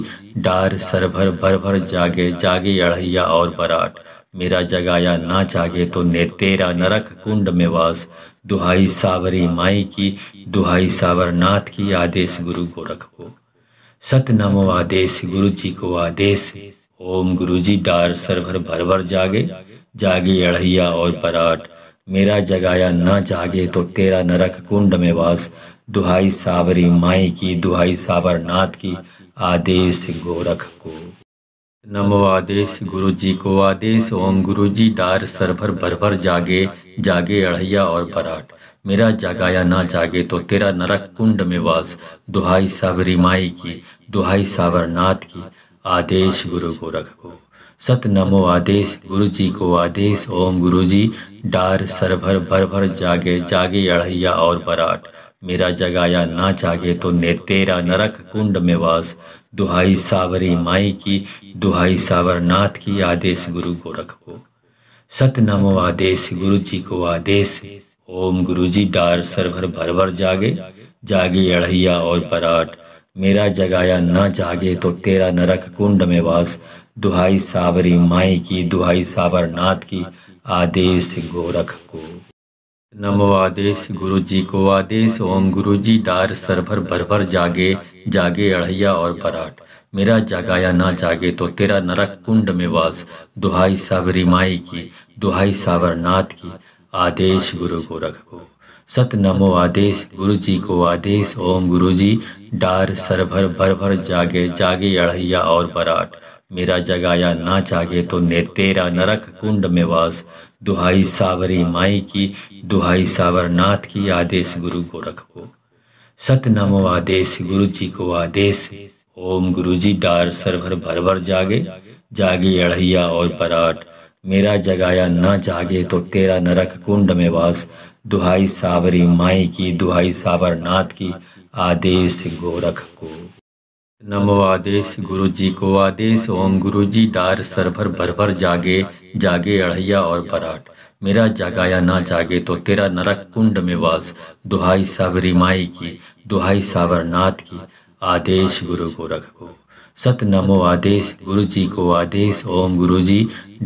Speaker 1: डार सरभर भर जागे जागे अढ़ैया और बराट मेरा जगाया ना जागे तो ने तेरा नरक कुंड में वास दुहाई सावरी माई की दुहाई सावर नाथ की आदेश गुरु गोरख को सत नमो आदेश गुरु जी को आदेश ओम गुरु जी डार सरभर भर भर जागे जागे अढ़िया और पराठ मेरा जगाया न जागे तो तेरा नरक कुंड में वास दुहाई सावरी माई की दुहाई सावर नाथ की आदेश गोरख को नमो आदेश गुरु जी को आदेश ओम गुरु जी डार सरभर भर जागे जागे अढ़िया और बराट मेरा जागाया ना जागे तो, तो तेरा नरक कुंड में वास दुहाई सावरी माई की दुहाई नाथ की आदेश गुरु रख गो सत नमो आदेश गुरु जी को आदेश ओम गुरु जी डार सरभर भर जागे जागे अढ़िया और बराट मेरा जगाया ना तो जागे तो ने तेरा नरक कुंड में वास दुहाई सावरी माई की दुहाई सावर नाथ की आदेश गुरु को रखो सत नमो आदेश गुरु जी को आदेश ओम गुरु जी डार सरभर भर भर जागे जागे अढ़िया और पराठ मेरा जगाया न जागे तो तेरा नरक कुंड में वास दुहाई सावरी माई की दुहाई सावर नाथ की आदेश गोरख को नमो आदेश गुरु जी को आदेश ओम गुरु जी डार सरभर भर जागे जागे अढ़िया और बराट मेरा जागाया ना जागे तो तेरा नरक कुंड में वास दुहाई सावरी माई की दुहाई सावर नाथ की आदेश गुरु को रख को सत नमो आदेश गुरु जी को आदेश ओम गुरु जी डार सरभर भर भर जागे जागे अढ़िया और बराट मेरा जगाया ना जागे तो ने तेरा नरक कुंड में वास दुहाई सावरी माई की दुहाई सावरनाथ की आदेश गुरु गोरख को सत नमो आदेश गुरु जी को आदेश ओम गुरु जी डार सरभर भर भर जागे जागे अढ़िया और पराठ मेरा जगाया ना जागे तो तेरा नरक कुंड में वास दुहाई सावरी माई की दुहाई सावरनाथ की आदेश गोरख को नमो आदेश गुरु जी को आदेश ओम गुरु जी डार सरभर भर जागे जागे अढ़ैया और बराट मेरा जागाया ना जागे तो तेरा नरक कुंड में वास दुहाई सावरी माई की दुहाई नाथ की आदेश गुरु को रख को सत नमो आदेश गुरु जी को आदेश ओम गुरु जी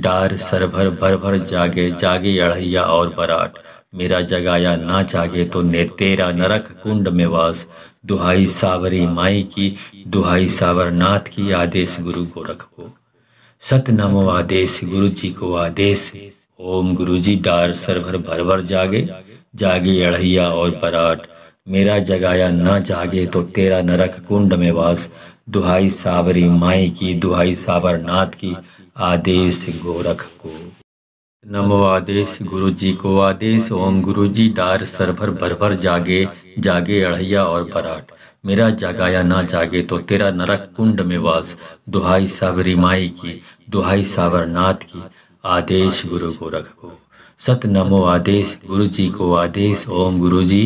Speaker 1: डार सरभर भर भर जागे जागे अढ़िया और बराट मेरा जगाया ना जागे तो ने तेरा नरक कुंड में वास दुहाई सावरी माई की दुहाई सावर नाथ की आदेश गुरु गोरख को सत नमो आदेश गुरु जी को आदेश ओम गुरु जी डार सरभर भर भर जागे जागे अढ़िया और पराठ मेरा जगाया न जागे तो तेरा नरक कुंड में वास दुहाई सावरी माई की दुहाई सावर नाथ की आदेश गोरख को नमो आदेश गुरु जी को आदेश ओम गुरु जी डार सरभर भर जागे जागे अढ़िया और बराट मेरा जागाया ना जागे तो तेरा नरक कुंड में वास दुहाई सावरी माई की दुहाई नाथ की आदेश गुरु को रख को सत नमो आदेश गुरु जी को आदेश ओम गुरु जी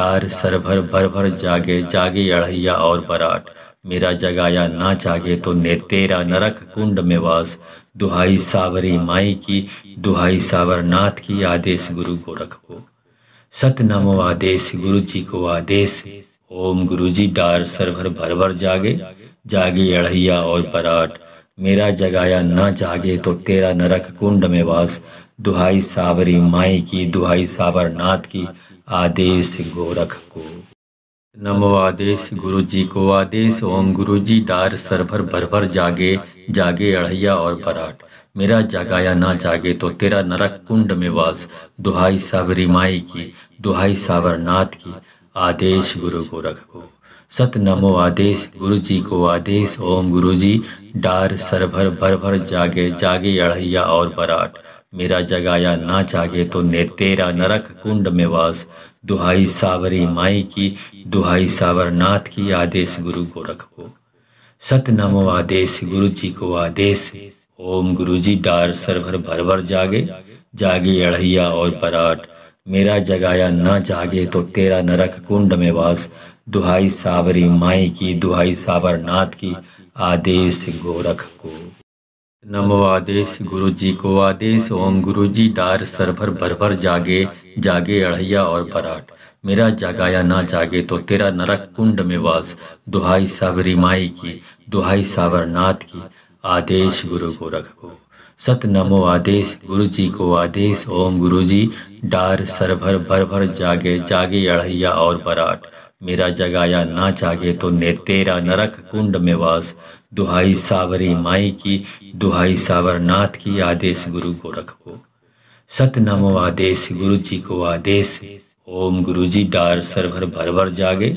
Speaker 1: डार सरभर भर भर जागे जागे अढ़िया और बराट मेरा जगाया ना जागे तो ने तेरा नरक कुंड में वास दुहाई सावरी माई की दुहाई सावरनाथ की आदेश गुरु गोरख को सत नमो आदेश गुरु जी को आदेश ओम गुरु जी डार सरभर भर भर जागे जागे अढ़िया और पराठ मेरा जगाया ना जागे तो तेरा नरक कुंड में वास दुहाई सावरी माई की दुहाई सावरनाथ की आदेश गोरख को नमो आदेश गुरु जी को आदेश ओम गुरु जी डार भर भर जागे जागे अढ़िया और बराट मेरा जगाया ना जागे तो तेरा नरक कुंड में वास दुहाई सावरी माई की दुहाई नाथ की आदेश गुरु रख को सत नमो आदेश गुरु जी को आदेश ओम गुरु जी डार सरभर भर जागे जागे अढ़िया और बराट मेरा जगाया ना जागे तो ने तेरा नरक कुंड में वास दुहाई सावरी माई की दुहाई सावर नाथ की आदेश गुरु गोरख को सत नमो आदेश गुरु जी को आदेश ओम गुरु जी डार सरभर भर भर जागे जागे अढ़िया और पराठ मेरा जगाया न जागे तो तेरा नरक कुंड में वास दुहाई सावरी माई की दुहाई सावर नाथ की आदेश गोरख को नमो आदेश गुरु जी को आदेश ओम गुरु जी डार भर भर जागे जागे अढ़िया और बराट मेरा जागाया ना जागे तो तेरा नरक कुंड में वास दुहाई सावरी माई की दुहाई नाथ की आदेश गुरु को को सत नमो आदेश गुरु जी को आदेश ओम गुरु जी डार सरभर भर भर जागे जागे अढ़ैया और बराट मेरा जगाया ना जागे तो ने तेरा नरक कुंड में वास दुहाई सावरी माई की दुहाई सावर नाथ की आदेश गुरु गोरख को सत नमो आदेश गुरु जी को आदेश ओम गुरु जी डार सरभर भर भर जागे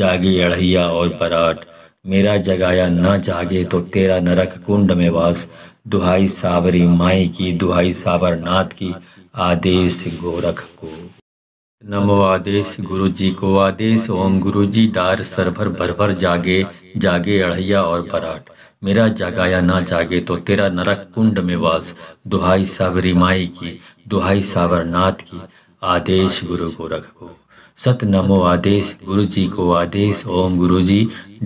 Speaker 1: जागे अढ़िया और पराठ मेरा जगाया न जागे तो तेरा नरक कुंड में वास दुहाई सावरी माई की दुहाई सावर नाथ की आदेश गोरख को नमो आदेश गुरु जी को आदेश ओम गुरु जी डार सरभर भर जागे जागे अढ़िया और पराठ मेरा जागाया ना जागे तो तेरा नरक कुंड में वास दुहाई सावरी माई की दुहाई नाथ की आदेश गुरु रख गो सत नमो आदेश गुरु जी को आदेश ओम गुरु जी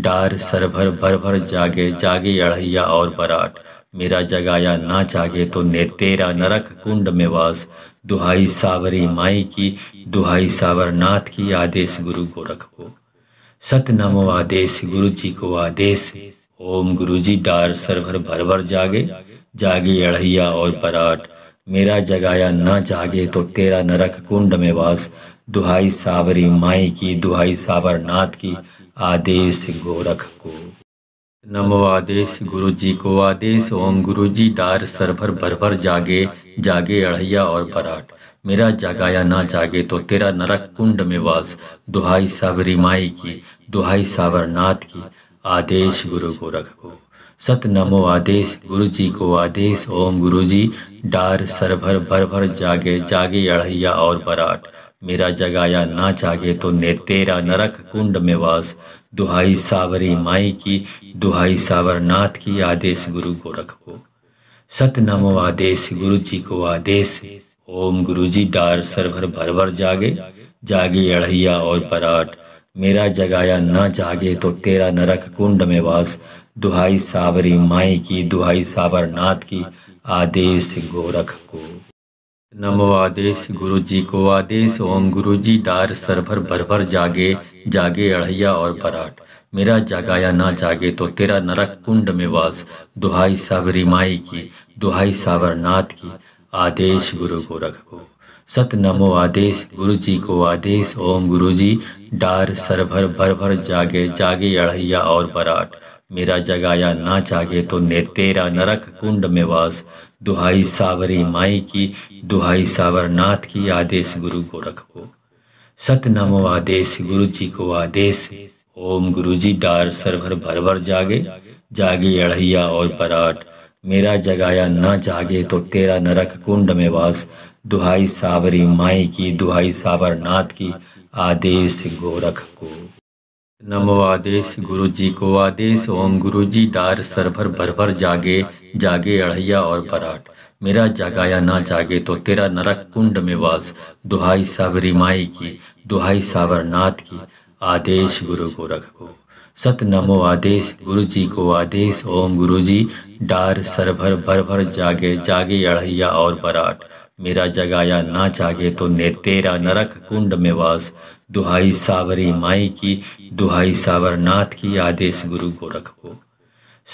Speaker 1: डार सरभर भर भर जागे जागे अढ़िया और बराट मेरा जगाया ना जागे तो ने तेरा नरक कुंड में वास दुहाई सावरी माई की दुहाई सावर नाथ की आदेश गुरु गोरख को सत नमो आदेश गुरु जी को आदेश ओम गुरु जी डार सरभर भर भर जागे जागे अढ़िया और पराठ मेरा जगाया ना जागे तो तेरा नरक कुंड में वास दुहाई सावरी माई की दुहाई सावर नाथ की आदेश गोरख को नमो आदेश गुरु जी को आदेश ओम गुरु जी डार सरभर भर जागे जागे अढ़िया और बराट मेरा जागाया ना जागे तो तेरा नरक कुंड में वास दुहाई सावरी माई की दुहाई नाथ की आदेश गुरु को रख को सत नमो आदेश गुरु जी को आदेश ओम गुरु जी डार सरभर भर भर जागे जागे अढ़िया और बराट मेरा जगाया ना जागे तो ने तेरा नरक कुंड में वास दुहाई सावरी माई की दुहाई सावर नाथ की आदेश गुरु गोरख को सत नमो आदेश गुरु जी को आदेश ओम गुरु जी डार सरभर भर जागे जागे अढ़िया और पराठ मेरा जगाया ना जागे तो तेरा नरक कुंड में वास दुहाई सावरी माई की दुहाई सावर नाथ की आदेश गोरख को नमो आदेश गुरु जी को आदेश ओम गुरु जी डार सरभर भर जागे जागे अढ़ैया और बराट मेरा जागाया ना जागे तो तेरा नरक कुंड में वास दुहाई सावरी माई की दुहाई नाथ की आदेश गुरु को रख को सत नमो आदेश गुरु जी को आदेश ओम गुरु जी डार सरभर भर जागे जागे अढ़िया और बराट मेरा जगाया ना जागे तो ने तेरा नरक कुंड में वास दुहाई सावरी माई की दुहाई सावर नाथ की आदेश गुरु गोरख को सत नमो आदेश गुरु जी को आदेश ओम गुरु जी डार सरभर भर भर जागे जागे अढ़िया और पराठ मेरा जगाया न जागे तो तेरा नरक कुंड में वास दुहाई सावरी माई की दुहाई सावर नाथ की आदेश गोरख को नमो आदेश गुरु जी को आदेश ओम गुरु जी डार सरभर भर भर जागे जागे अढ़िया और पराठ मेरा जगाया ना जागे तो तेरा नरक कुंड में वास दुहाई सावरी माई की दुहाई नाथ की आदेश गुरु रख को सत नमो आदेश गुरु जी को आदेश ओम गुरु जी डार सरभर भर भर जागे जागे अढ़िया और पराठ मेरा जगाया ना जागे तो ने तेरा नरक कुंड में वास दुहाई सावरी माई की दुहाई सावरनाथ की आदेश गुरु को रखो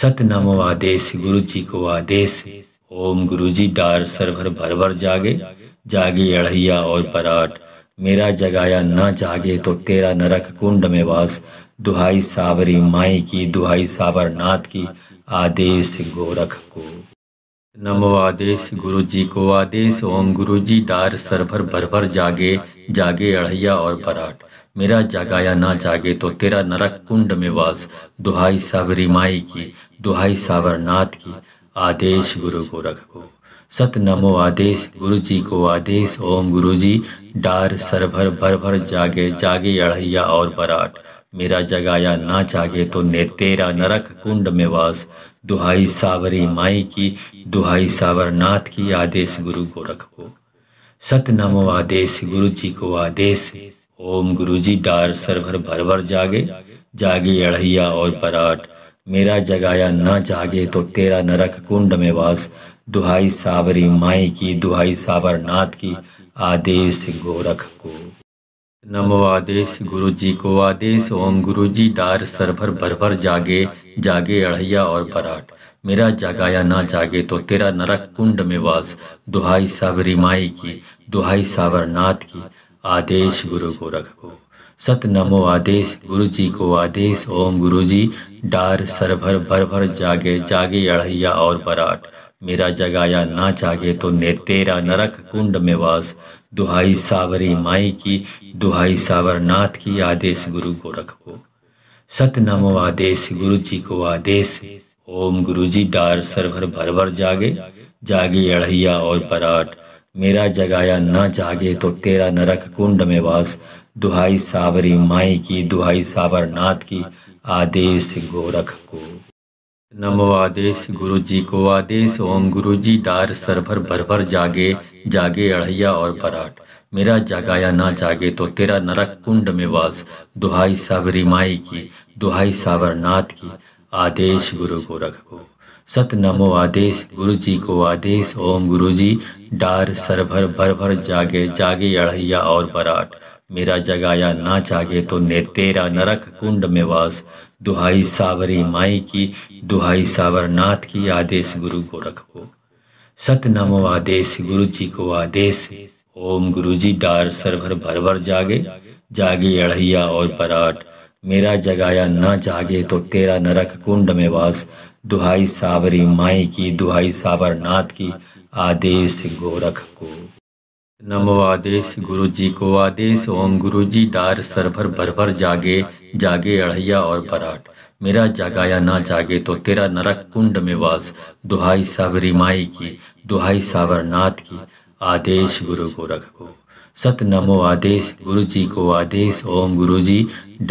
Speaker 1: सत नमो आदेश गुरु जी को आदेश ओम गुरु जी डार सरभर भर भर जागे जागे अढ़िया और पराठ मेरा जगाया ना जागे तो तेरा नरक कुंड में वास दुहाई सावरी माई की दुहाई सावरनाथ की आदेश गोरख को नमो आदेश गुरु जी को आदेश ओम गुरु जी डार भर भर जागे जागे अढ़िया और बराट मेरा जागाया ना जागे तो तेरा नरक कुंड में वास दुहाई सावरी माई की दुहाई नाथ की आदेश गुरु को रख को सत नमो आदेश गुरु जी को आदेश ओम गुरु जी डार सरभर भर जागे जागे अढ़ैया और बराट मेरा जगाया ना जागे तो ने तेरा नरक कुंड में वास दुहाई सावरी माई की दुहाई सावरनाथ की आदेश गुरु गोरख को सत नमो आदेश गुरु जी को आदेश ओम गुरु जी डार सरभर भर भर जागे जागे अढ़िया और पराठ मेरा जगाया न जागे तो तेरा नरक कुंड में वास दुहाई सावरी माई की दुहाई सावरनाथ की आदेश गोरख को नमो आदेश गुरु जी को आदेश ओम गुरु जी डार भर भर जागे जागे अढ़िया और बराट मेरा जगाया ना जागे तो तेरा नरक कुंड में वास दुहाई सावरी माई की दुहाई नाथ की आदेश गुरु को को सत नमो आदेश गुरु जी को आदेश ओम गुरु जी डार सरभर भर भर जागे जागे अढ़िया और बराट मेरा जगाया ना जागे तो ने तेरा नरक कुंड में वास दुहाई सावरी माई की दुहाई सावर नाथ की आदेश गुरु गोरख को सत नमो आदेश गुरु जी को आदेश ओम गुरु जी डार सरभर भर भर जागे जागे अढ़िया और पराट मेरा जगाया न जागे तो तेरा नरक कुंड में वास दुहाई सावरी माई की दुहाई सावर नाथ की आदेश गोरख को नमो आदेश गुरु जी को आदेश ओम गुरु जी डार भर भर जागे जागे अढ़िया और बराट मेरा जागाया ना जागे तो तेरा नरक कुंड में वास दुहाई सावरी माई की दुहाई नाथ की आदेश गुरु को रख गो सत नमो आदेश गुरु जी को आदेश ओम गुरु जी डार सरभर भर भर जागे जागे अढ़िया और बराट मेरा जगाया ना जागे तो ने तेरा नरक कुंड में वास दुहाई सावरी माई की दुहाई सावर नाथ की आदेश गुरु गोरख को सत नमो आदेश गुरु जी को आदेश ओम गुरु जी डार सरभर भर भर जागे जागे अढ़िया और पराठ मेरा जगाया न जागे तो तेरा नरक कुंड में वास दुहाई सावरी माई की दुहाई सावर नाथ की आदेश गोरख को नमो आदेश गुरु जी को आदेश ओम गुरु जी डार सरभर भर जागे जागे अढ़िया और बराट मेरा जागाया ना जागे तो तेरा नरक कुंड में वास दुहाई सावरी माई की दुहाई नाथ की आदेश गुरु को रख को सत नमो आदेश गुरु जी को आदेश ओम गुरु जी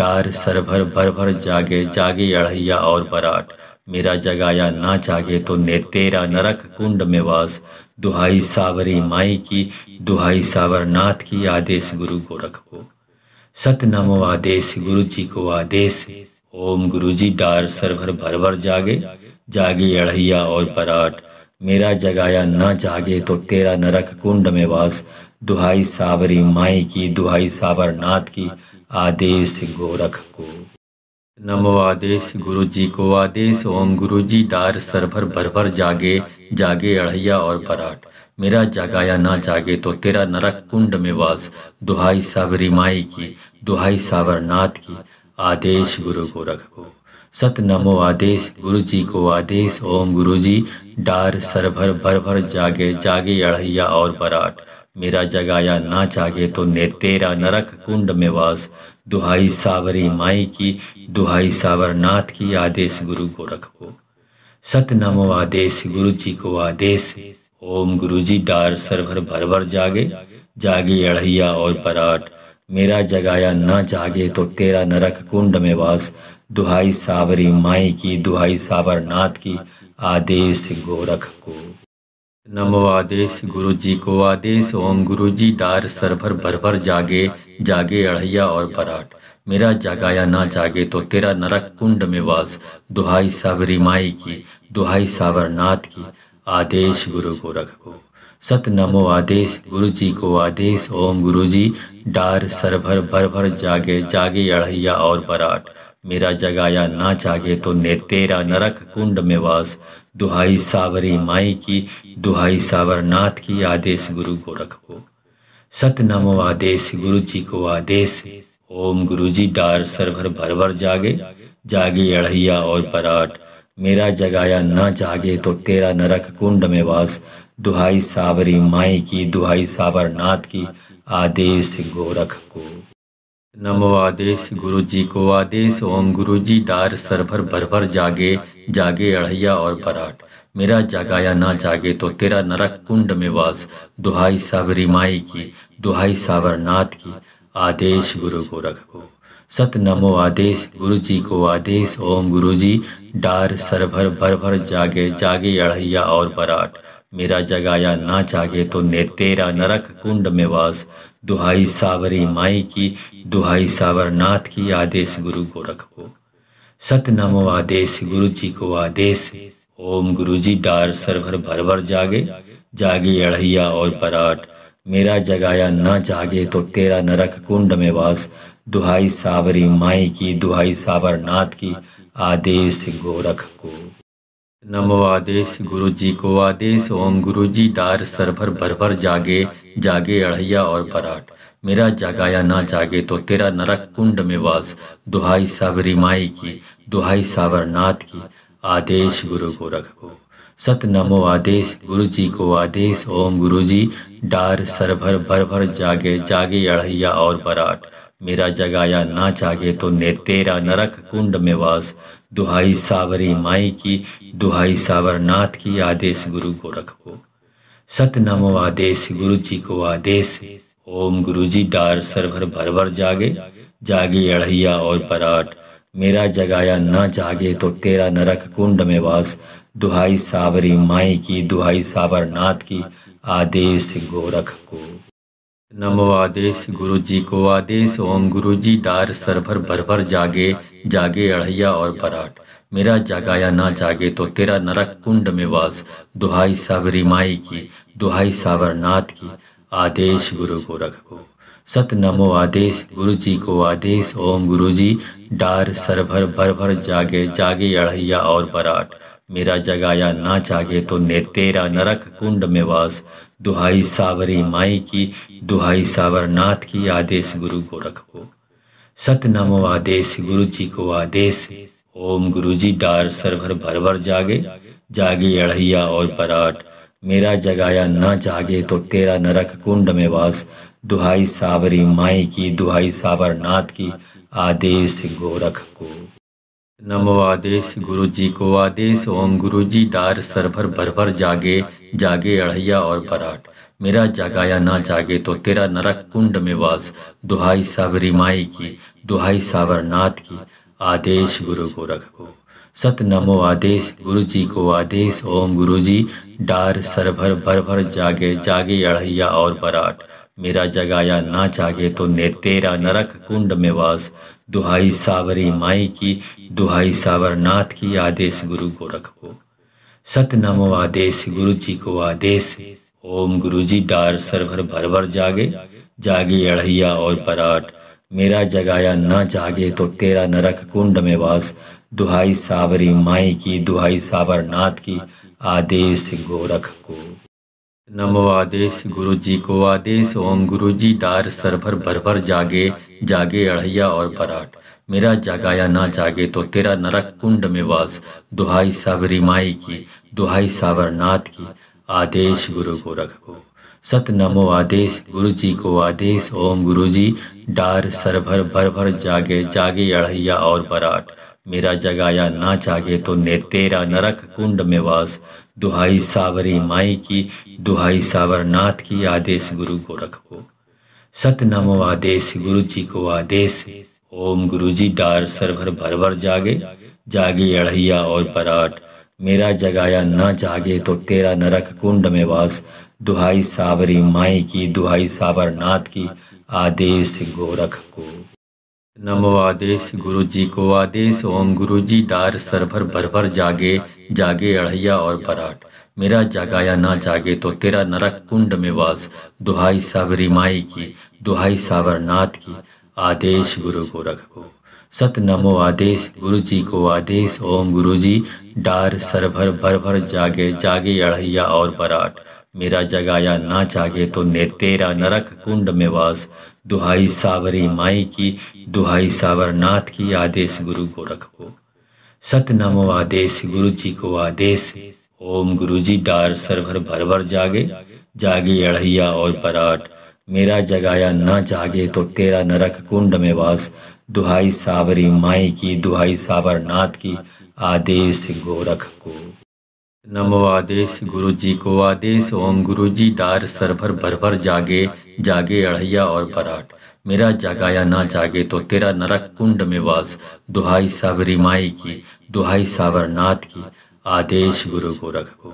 Speaker 1: डार सरभर भर भर जागे जागे अढ़िया और बराट मेरा जगाया ना जागे तो ने तेरा नरक कुंड में वास दुहाई सावरी माई की दुहाई सावर नाथ की आदेश गुरु गोरख को सत नमो आदेश गुरु जी को आदेश ओम गुरु जी डार सरभर भर भर जागे जागे अढ़िया और पराठ मेरा जगाया न जागे तो तेरा नरक कुंड में वास दुहाई सावरी माई की दुहाई सावर नाथ की आदेश गोरख को नमो आदेश गुरु जी को आदेश ओम गुरु जी डार सर भर भर भर जागे जागे अढ़िया और बराट मेरा जागाया ना जागे तो तेरा नरक कुंड में वास दुहाई सावरी माई की दुहाई नाथ की आदेश गुरु को रख को सत नमो आदेश गुरु जी को आदेश ओम गुरु जी डार सरभर भर भर जागे जागे अढ़िया और बराट मेरा जगाया ना जागे तो ने तेरा नरक कुंड में वास दुहाई सावरी माई की दुहाई सावरनाथ की आदेश गुरु को रखो सत नमो आदेश गुरु जी को आदेश ओम गुरु जी डार सरभर भर भर जागे जागे अढ़िया और पराठ मेरा जगाया ना जागे तो तेरा नरक कुंड में वास दुहाई सावरी माई की दुहाई सावरनाथ की आदेश गोरख को नमो आदेश गुरु जी को आदेश ओम गुरु जी डार सरभर भर जागे जागे अढ़िया और बराट मेरा जागाया ना जागे तो तेरा नरक कुंड में वास दुहाई सावरी माई की दुहाई नाथ की आदेश गुरु रख को सत नमो आदेश गुरु जी को आदेश ओम गुरु जी डार सरभर भर जागे जागे अढ़िया और बराट मेरा जगाया ना जागे तो ने तेरा नरक कुंड में वास दुहाई सावरी माई की दुहाई सावर नाथ की आदेश गुरु को रखो सत नमो आदेश गुरु जी को आदेश ओम गुरु जी डार सरभर भर जागे जागे अढ़ैया और पराठ मेरा जगाया न जागे तो तेरा नरक कुंड में वास दुहाई सावरी माई की दुहाई सावर नाथ की आदेश गोरख को नमो आदेश गुरु जी को आदेश ओम गुरु जी डार भर भर जागे जागे अढ़ैया और पराठ मेरा जागाया ना जागे तो तेरा नरक कुंड में वास दुहाई सावरी माई की दुहाई नाथ की आदेश गुरु रख को सत नमो आदेश गुरु जी को आदेश ओम गुरु जी डार सरभर भर जागे जागे अढ़ैया और पराठ मेरा जगाया ना जागे तो ने तेरा नरक कुंड में वास दुहाई सावरी माई की दुहाई सावर नाथ की आदेश गुरु गोरख रखो सत नमो आदेश गुरु जी को आदेश ओम गुरु जी डार सरभर भर भर जागे जागे अढ़िया और पराठ मेरा जगाया न जागे तो तेरा नरक कुंड में वास दुहाई सावरी माई की दुहाई सावर नाथ की आदेश गोरख को नमो आदेश गुरु जी को आदेश ओम गुरु जी डार सरभर भर भर जागे जागे अढ़िया और पराठ मेरा जगाया ना जागे तो तेरा नरक कुंड में वास दुहाई सावरी माई की दुहाई नाथ की आदेश गुरु रख को सत नमो आदेश गुरु जी को आदेश ओम गुरु जी डार सरभर भर भर जागे जागे अढ़िया और पराठ मेरा जगाया ना जागे तो ने तेरा नरक कुंड में वास दुहाई सावरी माई की दुहाई सावरनाथ की आदेश गुरु गोरख को सत नमो आदेश गुरु जी को आदेश ओम गुरु जी डार सरभर भर भर जागे जागे अढ़िया और पराठ मेरा जगाया ना जागे तो तेरा नरक कुंड में वास दुहाई सावरी माई की दुहाई सावरनाथ की आदेश गोरख को नमो आदेश गुरु जी को आदेश ओम गुरु जी डार सरभर भर जागे जागे अढ़िया और बराट मेरा जागाया ना जागे तो तेरा नरक कुंड में वास दुहाई सावरी माई की दुहाई नाथ की आदेश गुरु रख गो सत नमो आदेश गुरु जी को आदेश ओम गुरु जी डार सरभर भर जागे जागे अढ़िया और बराट मेरा जगाया ना जागे तो ने तेरा नरक कुंड में वास दुहाई सावरी माई की दुहाई सावरनाथ की आदेश गुरु गोरख को सत नमो आदेश गुरु जी को आदेश ओम गुरु जी डार सरभर भर भर जागे जागे अढ़िया और पराठ मेरा जगाया न जागे तो तेरा नरक कुंड में वास दुहाई सावरी माई की दुहाई सावरनाथ की आदेश गोरख को नमो आदेश गुरु जी को आदेश ओम गुरु जी डार सरभर भर जागे जागे अढ़िया और बराट मेरा जागाया ना जागे तो तेरा नरक कुंड में वास दुहाई सावरी माई की दुहाई नाथ की आदेश गुरु रख को सत नमो आदेश गुरु जी को आदेश ओम गुरु जी डार सरभर भर भर जागे जागे अढ़िया और बराट मेरा जगाया ना जागे तो ने तेरा नरक कुंड में वास दुहाई सावरी माई की दुहाई सावर नाथ की आदेश गुरु गोरख को सत नमो आदेश गुरु जी को आदेश ओम गुरु जी डार सरभर भर भर जागे जागे अढ़िया और पराठ मेरा जगाया न जागे तो तेरा नरक कुंड में वास दुहाई सावरी माई की दुहाई सावर नाथ की आदेश गोरख को नमो आदेश गुरु जी को आदेश ओम गुरु जी डार सरभर भर जागे जागे अढ़िया और बराट मेरा जागाया ना जागे तो तेरा नरक कुंड में वास दुहाई सावरी माई की दुहाई नाथ की आदेश गुरु को रख को सत नमो आदेश गुरु जी को आदेश ओम गुरु जी डार सरभर भर भर जागे जागे अढ़िया और बराट मेरा जगाया ना जागे तो ने तेरा नरक कुंड में वास दुहाई सावरी माई की दुहाई सावर नाथ की आदेश गुरु गोरख को सत नमो आदेश गुरु जी को आदेश ओम गुरु जी डार सरभर भर भर जागे जागे अढ़िया और पराठ मेरा जगाया ना जागे तो तेरा नरक कुंड में वास दुहाई सावरी माई की दुहाई सावर नाथ की आदेश गोरख को नमो आदेश गुरु जी को आदेश ओम गुरु जी डार सरभर भर भर जागे जागे अढ़ैया और पराठ मेरा जागाया ना जागे तो तेरा नरक कुंड में वास दुहाई सावरी माई की दुहाई सावरनाथ की आदेश गुरु को रखो सत नमो आदेश गुरु जी को आदेश ओम गुरु जी डार सरभर भर भर जागे जागे अढ़ैया और बराट मेरा जगाया ना जागे तो ने तेरा नरक कुंड में वास दुहाई सावरी माई की दुहाई सावरनाथ की आदेश गुरु को रखो सतनाम आदेश गुरु जी को आदेश ओम गुरु जी डार सरभर भर भर जागे जागे अढ़िया और पराठ मेरा जगाया न जागे तो तेरा नरक कुंड में वास दुहाई सावरी माई की दुहाई सावर नाथ की आदेश गोरख को नमो आदेश गुरु जी को आदेश ओम गुरु जी डार सरभर भर भर जागे जागे अढ़िया और पराठ मेरा जागाया ना जागे तो तेरा नरक कुंड में वास दुहाई सावरी माई की दुहाई सावरनाथ की आदेश गुरु को रखो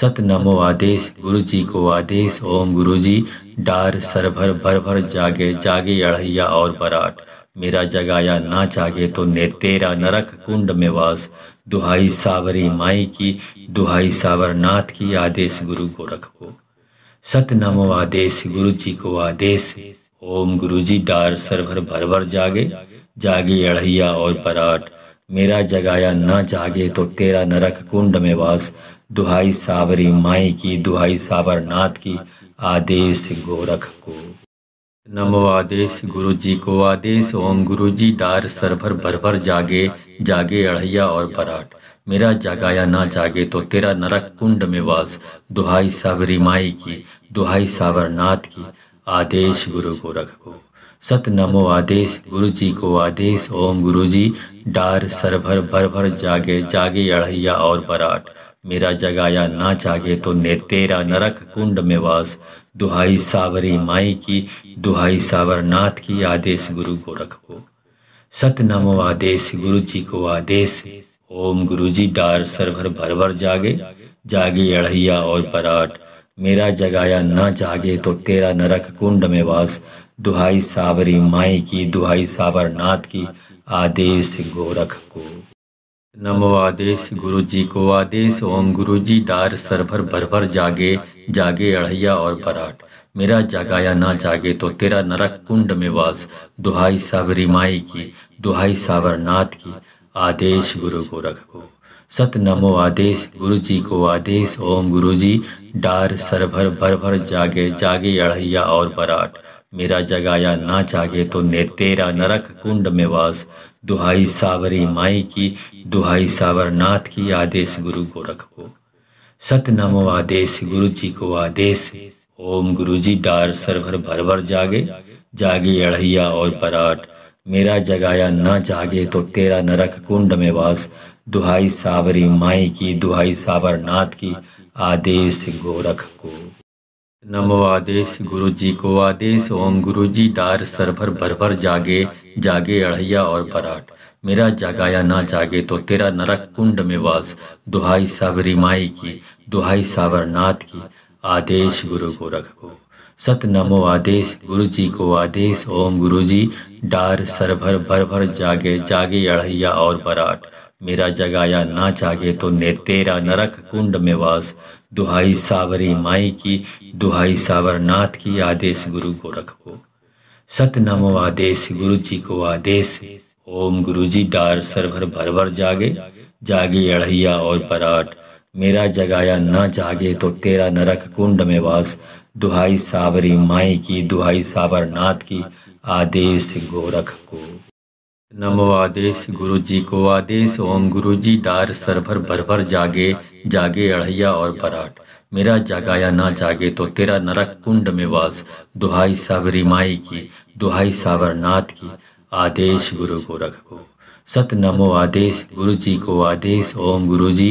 Speaker 1: सत नमो आदेश गुरु जी को आदेश ओम गुरु जी डार सर भर भर जागे जागे अढ़ैया और बराट मेरा जगाया ना जागे तो ने तेरा नरक कुंड में वास दुहाई सावरी माई की दुहाई सावरनाथ की आदेश गुरु को रखो सत नमो आदेश गुरु जी को आदेश ओम गुरुजी डार सरभर भर भर जागे जागे अढ़ैया और पराठ मेरा जगाया न जागे तो तेरा नरक कुंड में वास दुहाई सावरी माई की दुहाई नाथ की आदेश गोरख को नमो आदेश गुरु जी को आदेश ओम गुरु जी डार सरभर भर भर जागे जागे अढ़ैया और पराठ मेरा जागाया ना जागे तो तेरा नरक कुंड में वास दुहाई सावरी माई की दुहाई सावरनाथ की आदेश गुरु गोरख को सत नमो आदेश गुरु जी को आदेश ओम गुरु जी डार सरभर भर भर जागे जागे अढ़ैया और बराट मेरा जगाया ना जागे तो ने तेरा नरक कुंड में वास दुहाई सावरी माई की दुहाई सावरनाथ की आदेश गुरु गोरख को सत नमो आदेश गुरु जी को आदेश ओम गुरु जी डार सरभर भर भर जागे जागे अढ़ैया और बराट मेरा जगाया न जागे तो तेरा नरक कुंड में वास दुहाई सावरी माई की दुहाई सावर नाथ की आदेश गोरख को नमो आदेश गुरु जी को आदेश ओम गुरु जी डार सरभर भरभर जागे जागे अढ़ैया और पराठ मेरा जागाया ना जागे तो तेरा नरक कुंड में वास दुहाई सावरी माई की दुहाई सावर नाथ की आदेश गुरु गोरख को सत नमो आदेश गुरु जी को आदेश ओम गुरु जी डार सर भर भर जागे जागे अढ़ैया और बराट मेरा जगाया ना जागे तो ने तेरा नरक कुंड में वास दुहाई सावरी माई की दुहाई सावरनाथ की आदेश गुरु को रखो सत नमो आदेश गुरु जी को आदेश ओम गुरु जी डार सरभर भर भर जागे जागे अढ़ैया और बराट मेरा जगाया ना जागे तो तेरा नरक कुंड में वास दुहाई सावरी माई की दुहाई सावर नाथ की आदेश गोरख को नमो आदेश गुरु जी को आदेश ओम गुरु जी डार सरभर भर जागे जागे अढ़िया और पराठ मेरा जागाया ना जागे तो तेरा नरक कुंड में वास दुहाई सावरी माई की दुहाई सावर नाथ की आदेश गुरु गोरख को सत नमो आदेश गुरु जी को आदेश ओम गुरु जी डार सरभर भर भर जागे जागे अढ़िया और बराट मेरा जगाया ना जागे तो ने तेरा नरक कुंड में वास दुहाई सावरी माई की दुहाई सावरनाथ की आदेश गुरु को रखो सत नमो आदेश गुरु जी को आदेश ओम गुरु जी डार सरभर भर जागे जागे अढ़िया और पराठ मेरा जगाया ना जागे तो तेरा नरक कुंड में वास दुहाई सावरी माई की दुहाई सावरनाथ की आदेश गोरख को नमो आदेश गुरु जी को आदेश ओम गुरु जी डार सरभर भर जागे जागे अढ़िया और बराट मेरा जागाया ना जागे तो तेरा नरक कुंड में वास दुहाई सावरी माई की दुहाई नाथ की आदेश गुरु को रख को सत नमो आदेश गुरु जी को आदेश ओम गुरु जी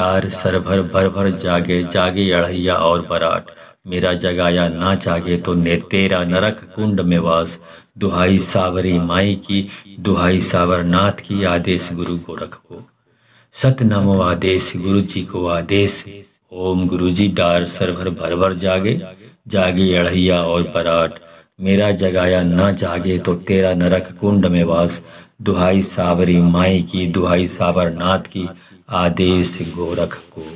Speaker 1: डार सरभर भर भर जागे जागे अढ़िया और बराट मेरा जगाया ना जागे तो ने तेरा नरक कुंड में वास दुहाई सावरी माई की दुहाई सावर नाथ की आदेश गुरु गोरख रखो सत नमो आदेश गुरु जी को आदेश ओम गुरु जी डार सरभर भर भर जागे जागे अढ़िया और पराठ मेरा जगाया ना जागे तो तेरा नरक कुंड में वास दुहाई सावरी माई की दुहाई सावर नाथ की आदेश गोरख को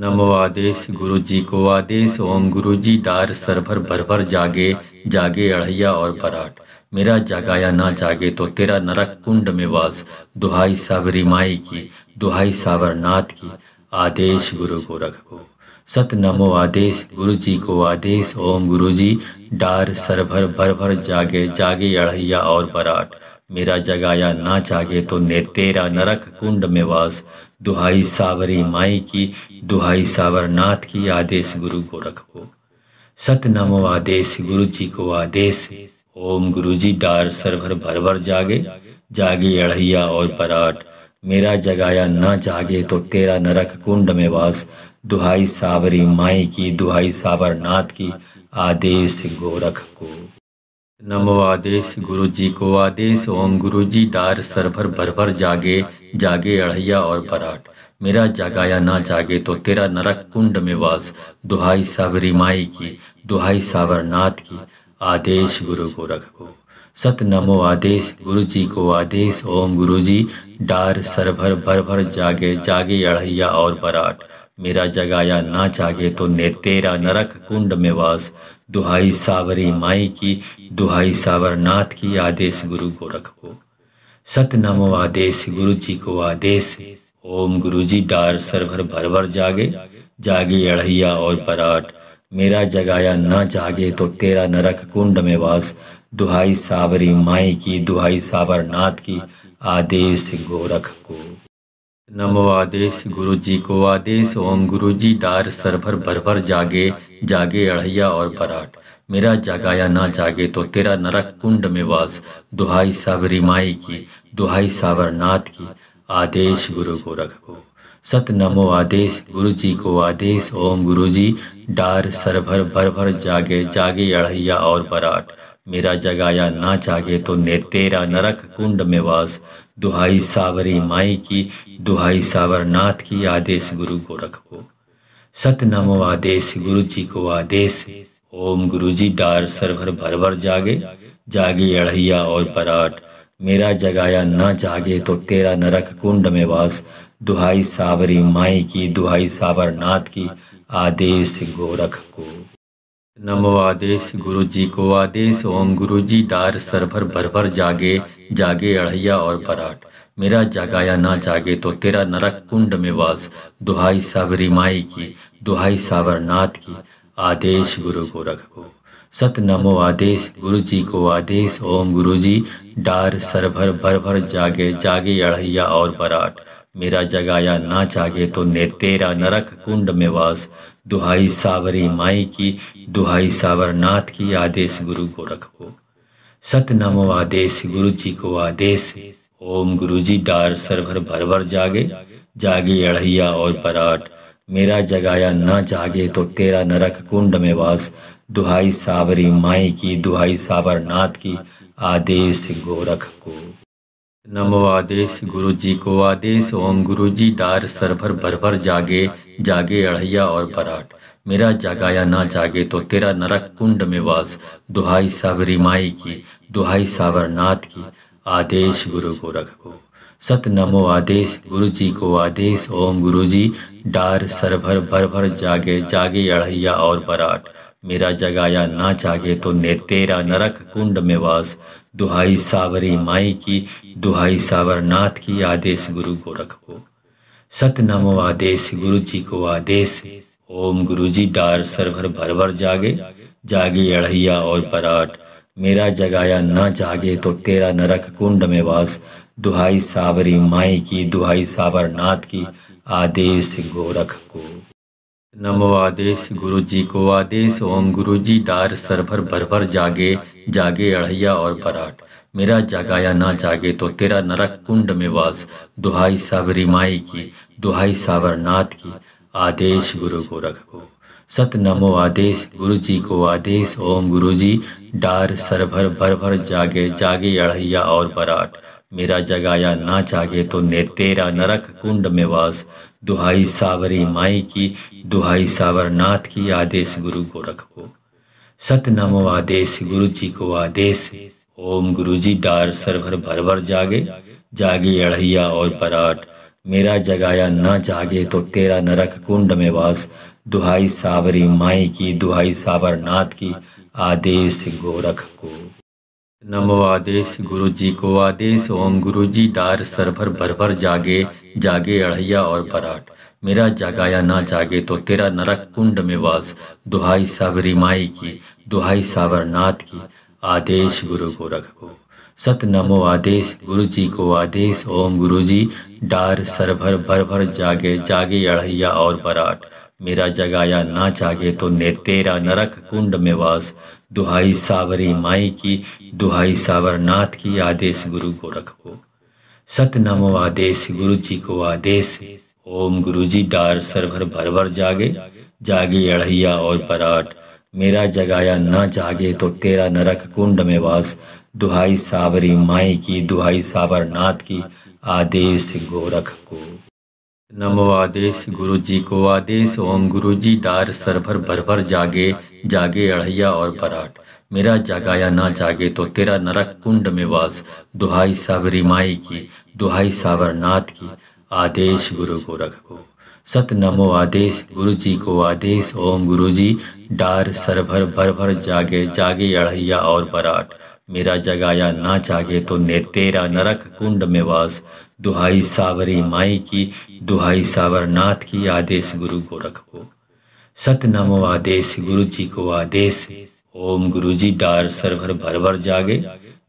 Speaker 1: नमो आदेश गुरु जी को आदेश ओम गुरु जी डार सरभर भर भर जागे जागे अढ़ैया और बराट मेरा जगाया ना जागे तो तेरा नरक कुंड में वास दुहाई सावरी माई की दुहाई नाथ की आदेश गुरु को रख को सत नमो आदेश गुरु जी को आदेश ओम गुरु जी डार सरभर भर भर जागे जागे अढ़िया और बराट मेरा जगाया ना जागे तो ने तेरा नरक कुंड में वास दुहाई सावरी माई की दुहाई सावर नाथ की आदेश गुरु को रखो सत नमो आदेश गुरु जी को आदेश ओम गुरु जी डार सरभर भर भर जागे जागे अढ़िया और पराठ मेरा जगाया न जागे तो तेरा नरक कुंड में वास दुहाई सावरी माई की दुहाई सावर नाथ की आदेश गोरख को नमो आदेश गुरु जी को आदेश ओम गुरु जी डार भर भर जागे जागे अढ़िया और बराट मेरा जागाया ना जागे तो तेरा नरक कुंड में वास दुहाई सावरी माई की दुहाई नाथ की आदेश गुरु गोरख को सत नमो आदेश गुरु जी को आदेश ओम गुरु जी डार सरभर भर जागे जागे अढ़िया और बराट मेरा जगाया ना जागे तो ने तेरा नरक कुंड में वास दुहाई सावरी माई की दुहाई सावरनाथ की आदेश गुरु गोरख को सत नमो आदेश गुरु जी को आदेश ओम गुरु जी डार सरभर भर जागे जागे अढ़िया और पराठ मेरा जगाया न जागे तो तेरा नरक कुंड में वास दुहाई सावरी माई की दुहाई सावरनाथ की आदेश गोरख को नमो आदेश गुरु जी को आदेश ओम गुरु जी डार सरभर भर जागे जागे अढ़ैया और पराठ मेरा जागाया ना जागे तो तेरा नरक कुंड में वास दुहाई सावरी माई की दुहाई सावर नाथ की आदेश गुरु रख को सत नमो आदेश गुरु जी को आदेश ओम गुरु जी डार सरभर भर भर जागे जागे अढ़ैया और बराट मेरा जगाया ना जागे तो ने तेरा नरक कुंड में वास दुहाई सावरी माई की दुहाई सावर नाथ की आदेश गुरु गोरख को नमो आदेश गुरु जी को आदेश ओम गुरु जी डार सरभर भर भर जागे जागे अढ़िया और पराठ मेरा जगाया न जागे तो तेरा नरक कुंड में वास दुहाई सावरी माई की दुहाई सावर नाथ की आदेश गोरख को नमो आदेश गुरु जी को आदेश ओम गुरु जी डार सरभर भर भर जागे जागे अढ़िया और पराठ मेरा जागाया ना जागे तो तेरा नरक कुंड में वास दुहाई सावरी माई की दुहाई सावरनाथ की आदेश गुरु को रखो सत नमो आदेश गुरु जी को आदेश ओम गुरु जी डार सर भर भर जागे जागे अढ़ैया और बराट मेरा जगाया ना जागे तो ने तेरा नरक कुंड में वास दुहाई सावरी माई की दुहाई सावरनाथ की आदेश गुरु को रखो सत नमो आदेश गुरु जी को आदेश ओम गुरुजी डार सरभर भर भर जागे जागे अढ़ैया और पराठ मेरा जगाया न जागे तो तेरा नरक कुंड में वास दुहाई सावरी माई की दुहाई सावर नाथ की आदेश गोरख को नमो आदेश गुरु जी को आदेश ओम गुरु जी डार सरभर भर भर जागे जागे अढ़ैया और पराठ मेरा जागाया ना जागे तो तेरा नरक कुंड में वास दुहाई सावरी माई की दुहाई सावर नाथ की आदेश गुरु गोरख को सत नमो आदेश गुरु जी को आदेश ओम गुरु जी डार सरभर भर भर जागे जागे अढ़ैया और बराट मेरा जगाया ना जागे तो ने तेरा नरक कुंड में वास दुहाई सावरी माई की दुहाई सावरनाथ की आदेश गुरु गोरख को सत नमो आदेश गुरु जी को आदेश ओम गुरु जी डार सरभर भर भर जागे जागे अढ़ैया और बराट मेरा जगाया न जागे तो तेरा नरक कुंड में वास दुहाई सावरी माई की दुहाई सावर नाथ की आदेश गोरख को नमो आदेश गुरु जी को आदेश ओम गुरु जी डार सरभर भरभर जागे जागे अढ़ैया और बराट मेरा जगाया ना जागे तो तेरा नरक कुंड में वास दुहाई सावरी माई की दुहाई सावर नाथ की आदेश गुरु गोरख को सत नमो आदेश गुरु जी को आदेश ओम गुरु जी डार सरभर भर भर जागे जागे अढ़ैया और बराट मेरा जगाया ना जागे तो ने तेरा नरक कुंड में वास दुहाई सावरी माई की दुहाई सावरनाथ की आदेश गुरु को रखो सत नमो आदेश गुरु जी को आदेश ओम गुरु जी डार सरभर भर भर जागे जागे अढ़ैया और बराट मेरा जगाया ना जागे तो तेरा नरक कुंड में वास दुहाई सावरी माई की दुहाई सावर नाथ की आदेश गोरख को नमो आदेश गुरु जी को आदेश ओम गुरु जी डार सरभर भर जागे जागे अढ़िया और बराट मेरा जागाया ना जागे तो तेरा नरक कुंड में वास दुहाई सावरी माई की दुहाई सावर नाथ की आदेश गुरु गोरख को सत नमो आदेश गुरु जी को आदेश ओम गुरु जी डार सरभर भर भर जागे जागे अढ़ैया और बराट मेरा जगाया ना जागे तो ने तेरा नरक कुंड में वास दुहाई सावरी माई की दुहाई सावरनाथ की आदेश गुरु गोरख को नमो आदेश गुरु जी को आदेश ओम गुरु जी डार सरभर भर भर जागे जागे अढ़िया और पराठ मेरा जगाया ना जागे तो तेरा नरक कुंड में वास दुहाई सावरी माई की दुहाई सावरनाथ की आदेश गोरख को नमो आदेश गुरु जी को आदेश ओम गुरु जी डार भर भर जागे जागे अढ़ैया और बराट मेरा जागाया ना जागे तो तेरा नरक कुंड में वास दुहाई सावरी माई की दुहाई नाथ की आदेश गुरु को रख को सत नमो आदेश गुरु जी को आदेश ओम गुरु जी डार सरभर भर जागे जागे अढ़ैया और पराठ मेरा जगाया ना जागे तो ने तेरा नरक कुंड में वास दुहाई सावरी माई की दुहाई सावर नाथ की आदेश गुरु को रखो सत नमो आदेश गुरु जी को आदेश ओम गुरु जी डार सरभर भर भर जागे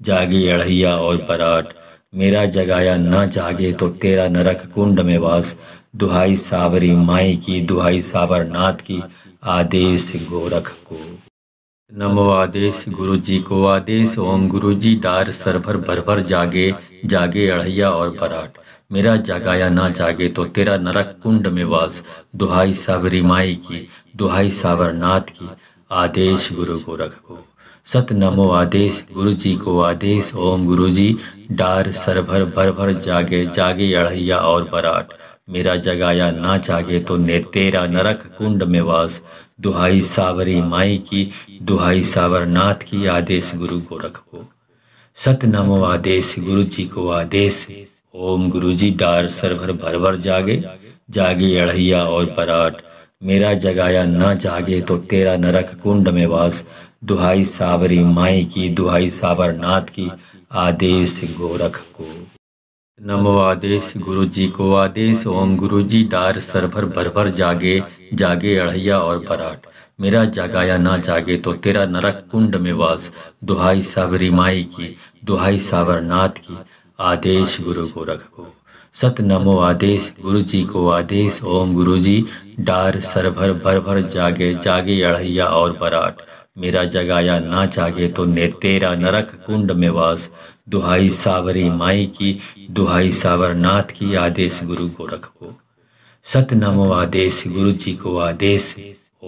Speaker 1: जागे अढ़िया और पराठ मेरा जगाया न जागे तो तेरा नरक कुंड में वास दुहाई सावरी माई की दुहाई सावर नाथ की आदेश गोरख को नमो आदेश गुरु जी को आदेश ओम गुरु जी डार भर भर जागे जागे अढ़िया और बराट मेरा जगाया ना जागे तो तेरा नरक कुंड में वास दुहाई सावरी माई की दुहाई नाथ की आदेश गुरु रख को सत नमो आदेश गुरु जी को आदेश ओम गुरु जी डार सरभर भर जागे जागे अढ़िया और बराट मेरा जगाया ना जागे तो ने तेरा नरक कुंड में वास दुहाई सावरी माई की दुहाई सावर नाथ की आदेश गुरु गोरख को सत नमो आदेश गुरु जी को आदेश ओम गुरु जी डार सरभर भर भर जागे जागे अढ़िया और पराठ मेरा जगाया न जागे तो तेरा नरक कुंड में वास दुहाई सावरी माई की दुहाई सावर नाथ की आदेश गोरख को नमो आदेश गुरु जी को आदेश ओम गुरु जी डार सर भर भर भर जागे जागे अढ़िया और बराट मेरा जागाया ना जागे तो तेरा नरक कुंड में वास दुहाई सावरी माई की दुहाई नाथ की आदेश गुरु रख को सत नमो आदेश गुरु जी को आदेश ओम गुरु जी डार सरभर भर भर जागे जागे अढ़िया और पराठ मेरा जगाया ना जागे तो ने तेरा नरक कुंड में वास दुहाई सावरी माई की दुहाई सावरनाथ की आदेश गुरु गोरख को सत नमो आदेश गुरु जी को आदेश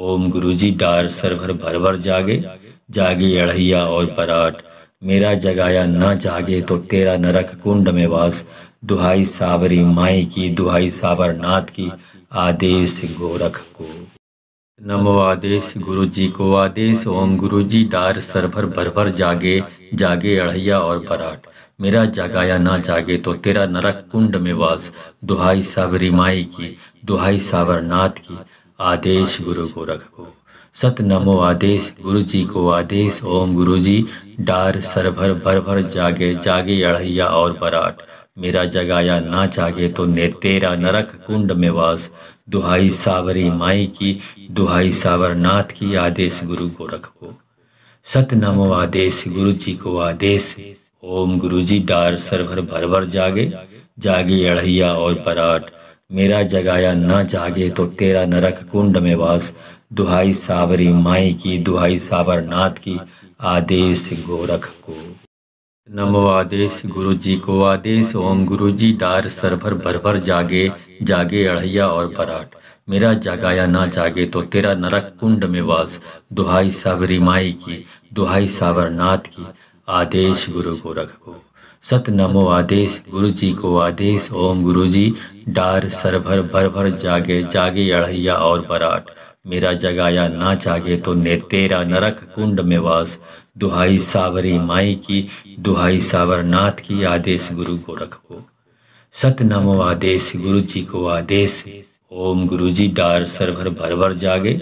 Speaker 1: ओम गुरु जी डार सरभर भर भर जागे जागे अढ़िया और पराठ मेरा जगाया ना जागे तो तेरा नरक कुंड में वास दुहाई सावरी माई की दुहाई सावरनाथ की आदेश गोरख को नमो आदेश गुरु जी को आदेश ओम गुरु जी डार भर भर जागे जागे अढ़ैया और बराट मेरा जागाया ना जागे तो तेरा नरक कुंड में वास दुहाई सावरी माई की दुहाई नाथ की आदेश गुरु रख गो सत नमो आदेश गुरु जी को आदेश ओम गुरु जी डार सरभर भर जागे जागे अढ़िया और बराट मेरा जगाया ना जागे तो ने तेरा नरक कुंड में वास दुहाई सावरी माई की दुहाई सावर नाथ की आदेश गुरु गोरख को सत नमो आदेश गुरु जी को आदेश ओम गुरु जी डार सरभर भर भर जागे जागे अढ़िया और पराठ मेरा जगाया न जागे तो तेरा नरक कुंड में वास दुहाई सावरी माई की दुहाई सावर नाथ की आदेश गोरख को नमो आदेश गुरु जी को आदेश ओम गुरु जी डार सर भर भर भर जागे जागे अढ़िया और बराट मेरा जागाया ना जागे तो तेरा नरक कुंड में वास दुहाई सावरी माई की दुहाई नाथ की आदेश गुरु को रख को सत नमो आदेश गुरु जी को आदेश ओम गुरु जी डार सरभर भर भर जागे जागे अढ़िया और बराट मेरा जगाया ना जागे तो ने तेरा नरक कुंड में वास दुहाई सावरी माई की दुहाई सावरनाथ की आदेश गुरु गोरख को सत नमो आदेश गुरु जी को आदेश ओम गुरु जी डार सरभर भर जागे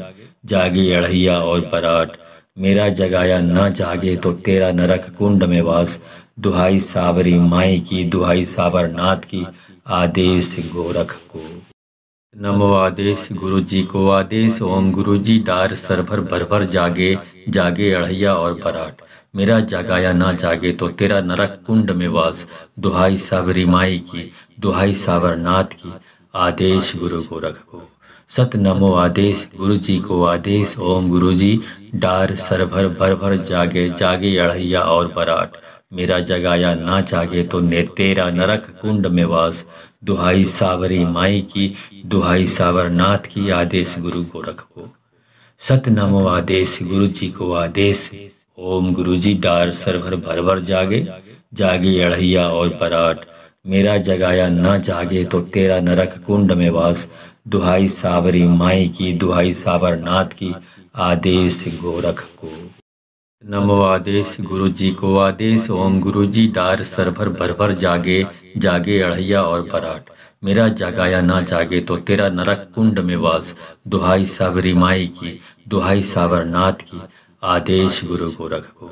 Speaker 1: जागे अढ़िया और पराठ मेरा जगाया ना जागे तो तेरा नरक कुंड में वास दुहाई सावरी माई की दुहाई नाथ की आदेश गोरख को नमो आदेश गुरु जी को आदेश ओम गुरु जी डार सरभर भर जागे जागे अढ़ैया और बराट मेरा जागाया ना जागे तो तेरा नरक कुंड में वास दुहाई सावरी माई की दुहाई नाथ की आदेश गुरु को रख को सत नमो आदेश गुरु जी को आदेश ओम गुरु जी डार सरभर भर जागे जागे अढ़िया और बराट मेरा जगाया ना जागे तो ने तेरा नरक कुंड में वास दुहाई सावरी माई की दुहाई सावर नाथ की आदेश गुरु गोरख को सत नमो आदेश गुरु जी को आदेश ओम गुरु जी डार सरभर भर भर जागे जागे अढ़िया और पराठ मेरा जगाया न जागे तो तेरा नरक कुंड में वास दुहाई सावरी माई की दुहाई सावर नाथ की आदेश गोरख को नमो आदेश गुरु जी को आदेश ओम गुरु जी डार सरभर भर भर जागे जागे अढ़िया और बराट मेरा जगाया ना जागे तो तेरा नरक कुंड में वास दुहाई सावरी माई की दुहाई नाथ की आदेश गुरु रख को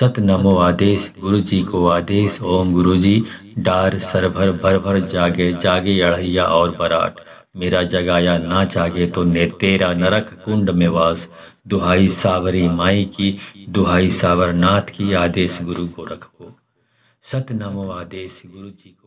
Speaker 1: सत नमो आदेश गुरु जी को आदेश ओम गुरु जी डार सरभर भर भर जागे जागे अढ़िया और बराट मेरा जगाया ना जागे तो ने तेरा नरक कुंड में वास दुहाई सावरी माई की दुहाई सावरनाथ की आदेश गुरु को रखो सत नमो आदेश गुरु जी को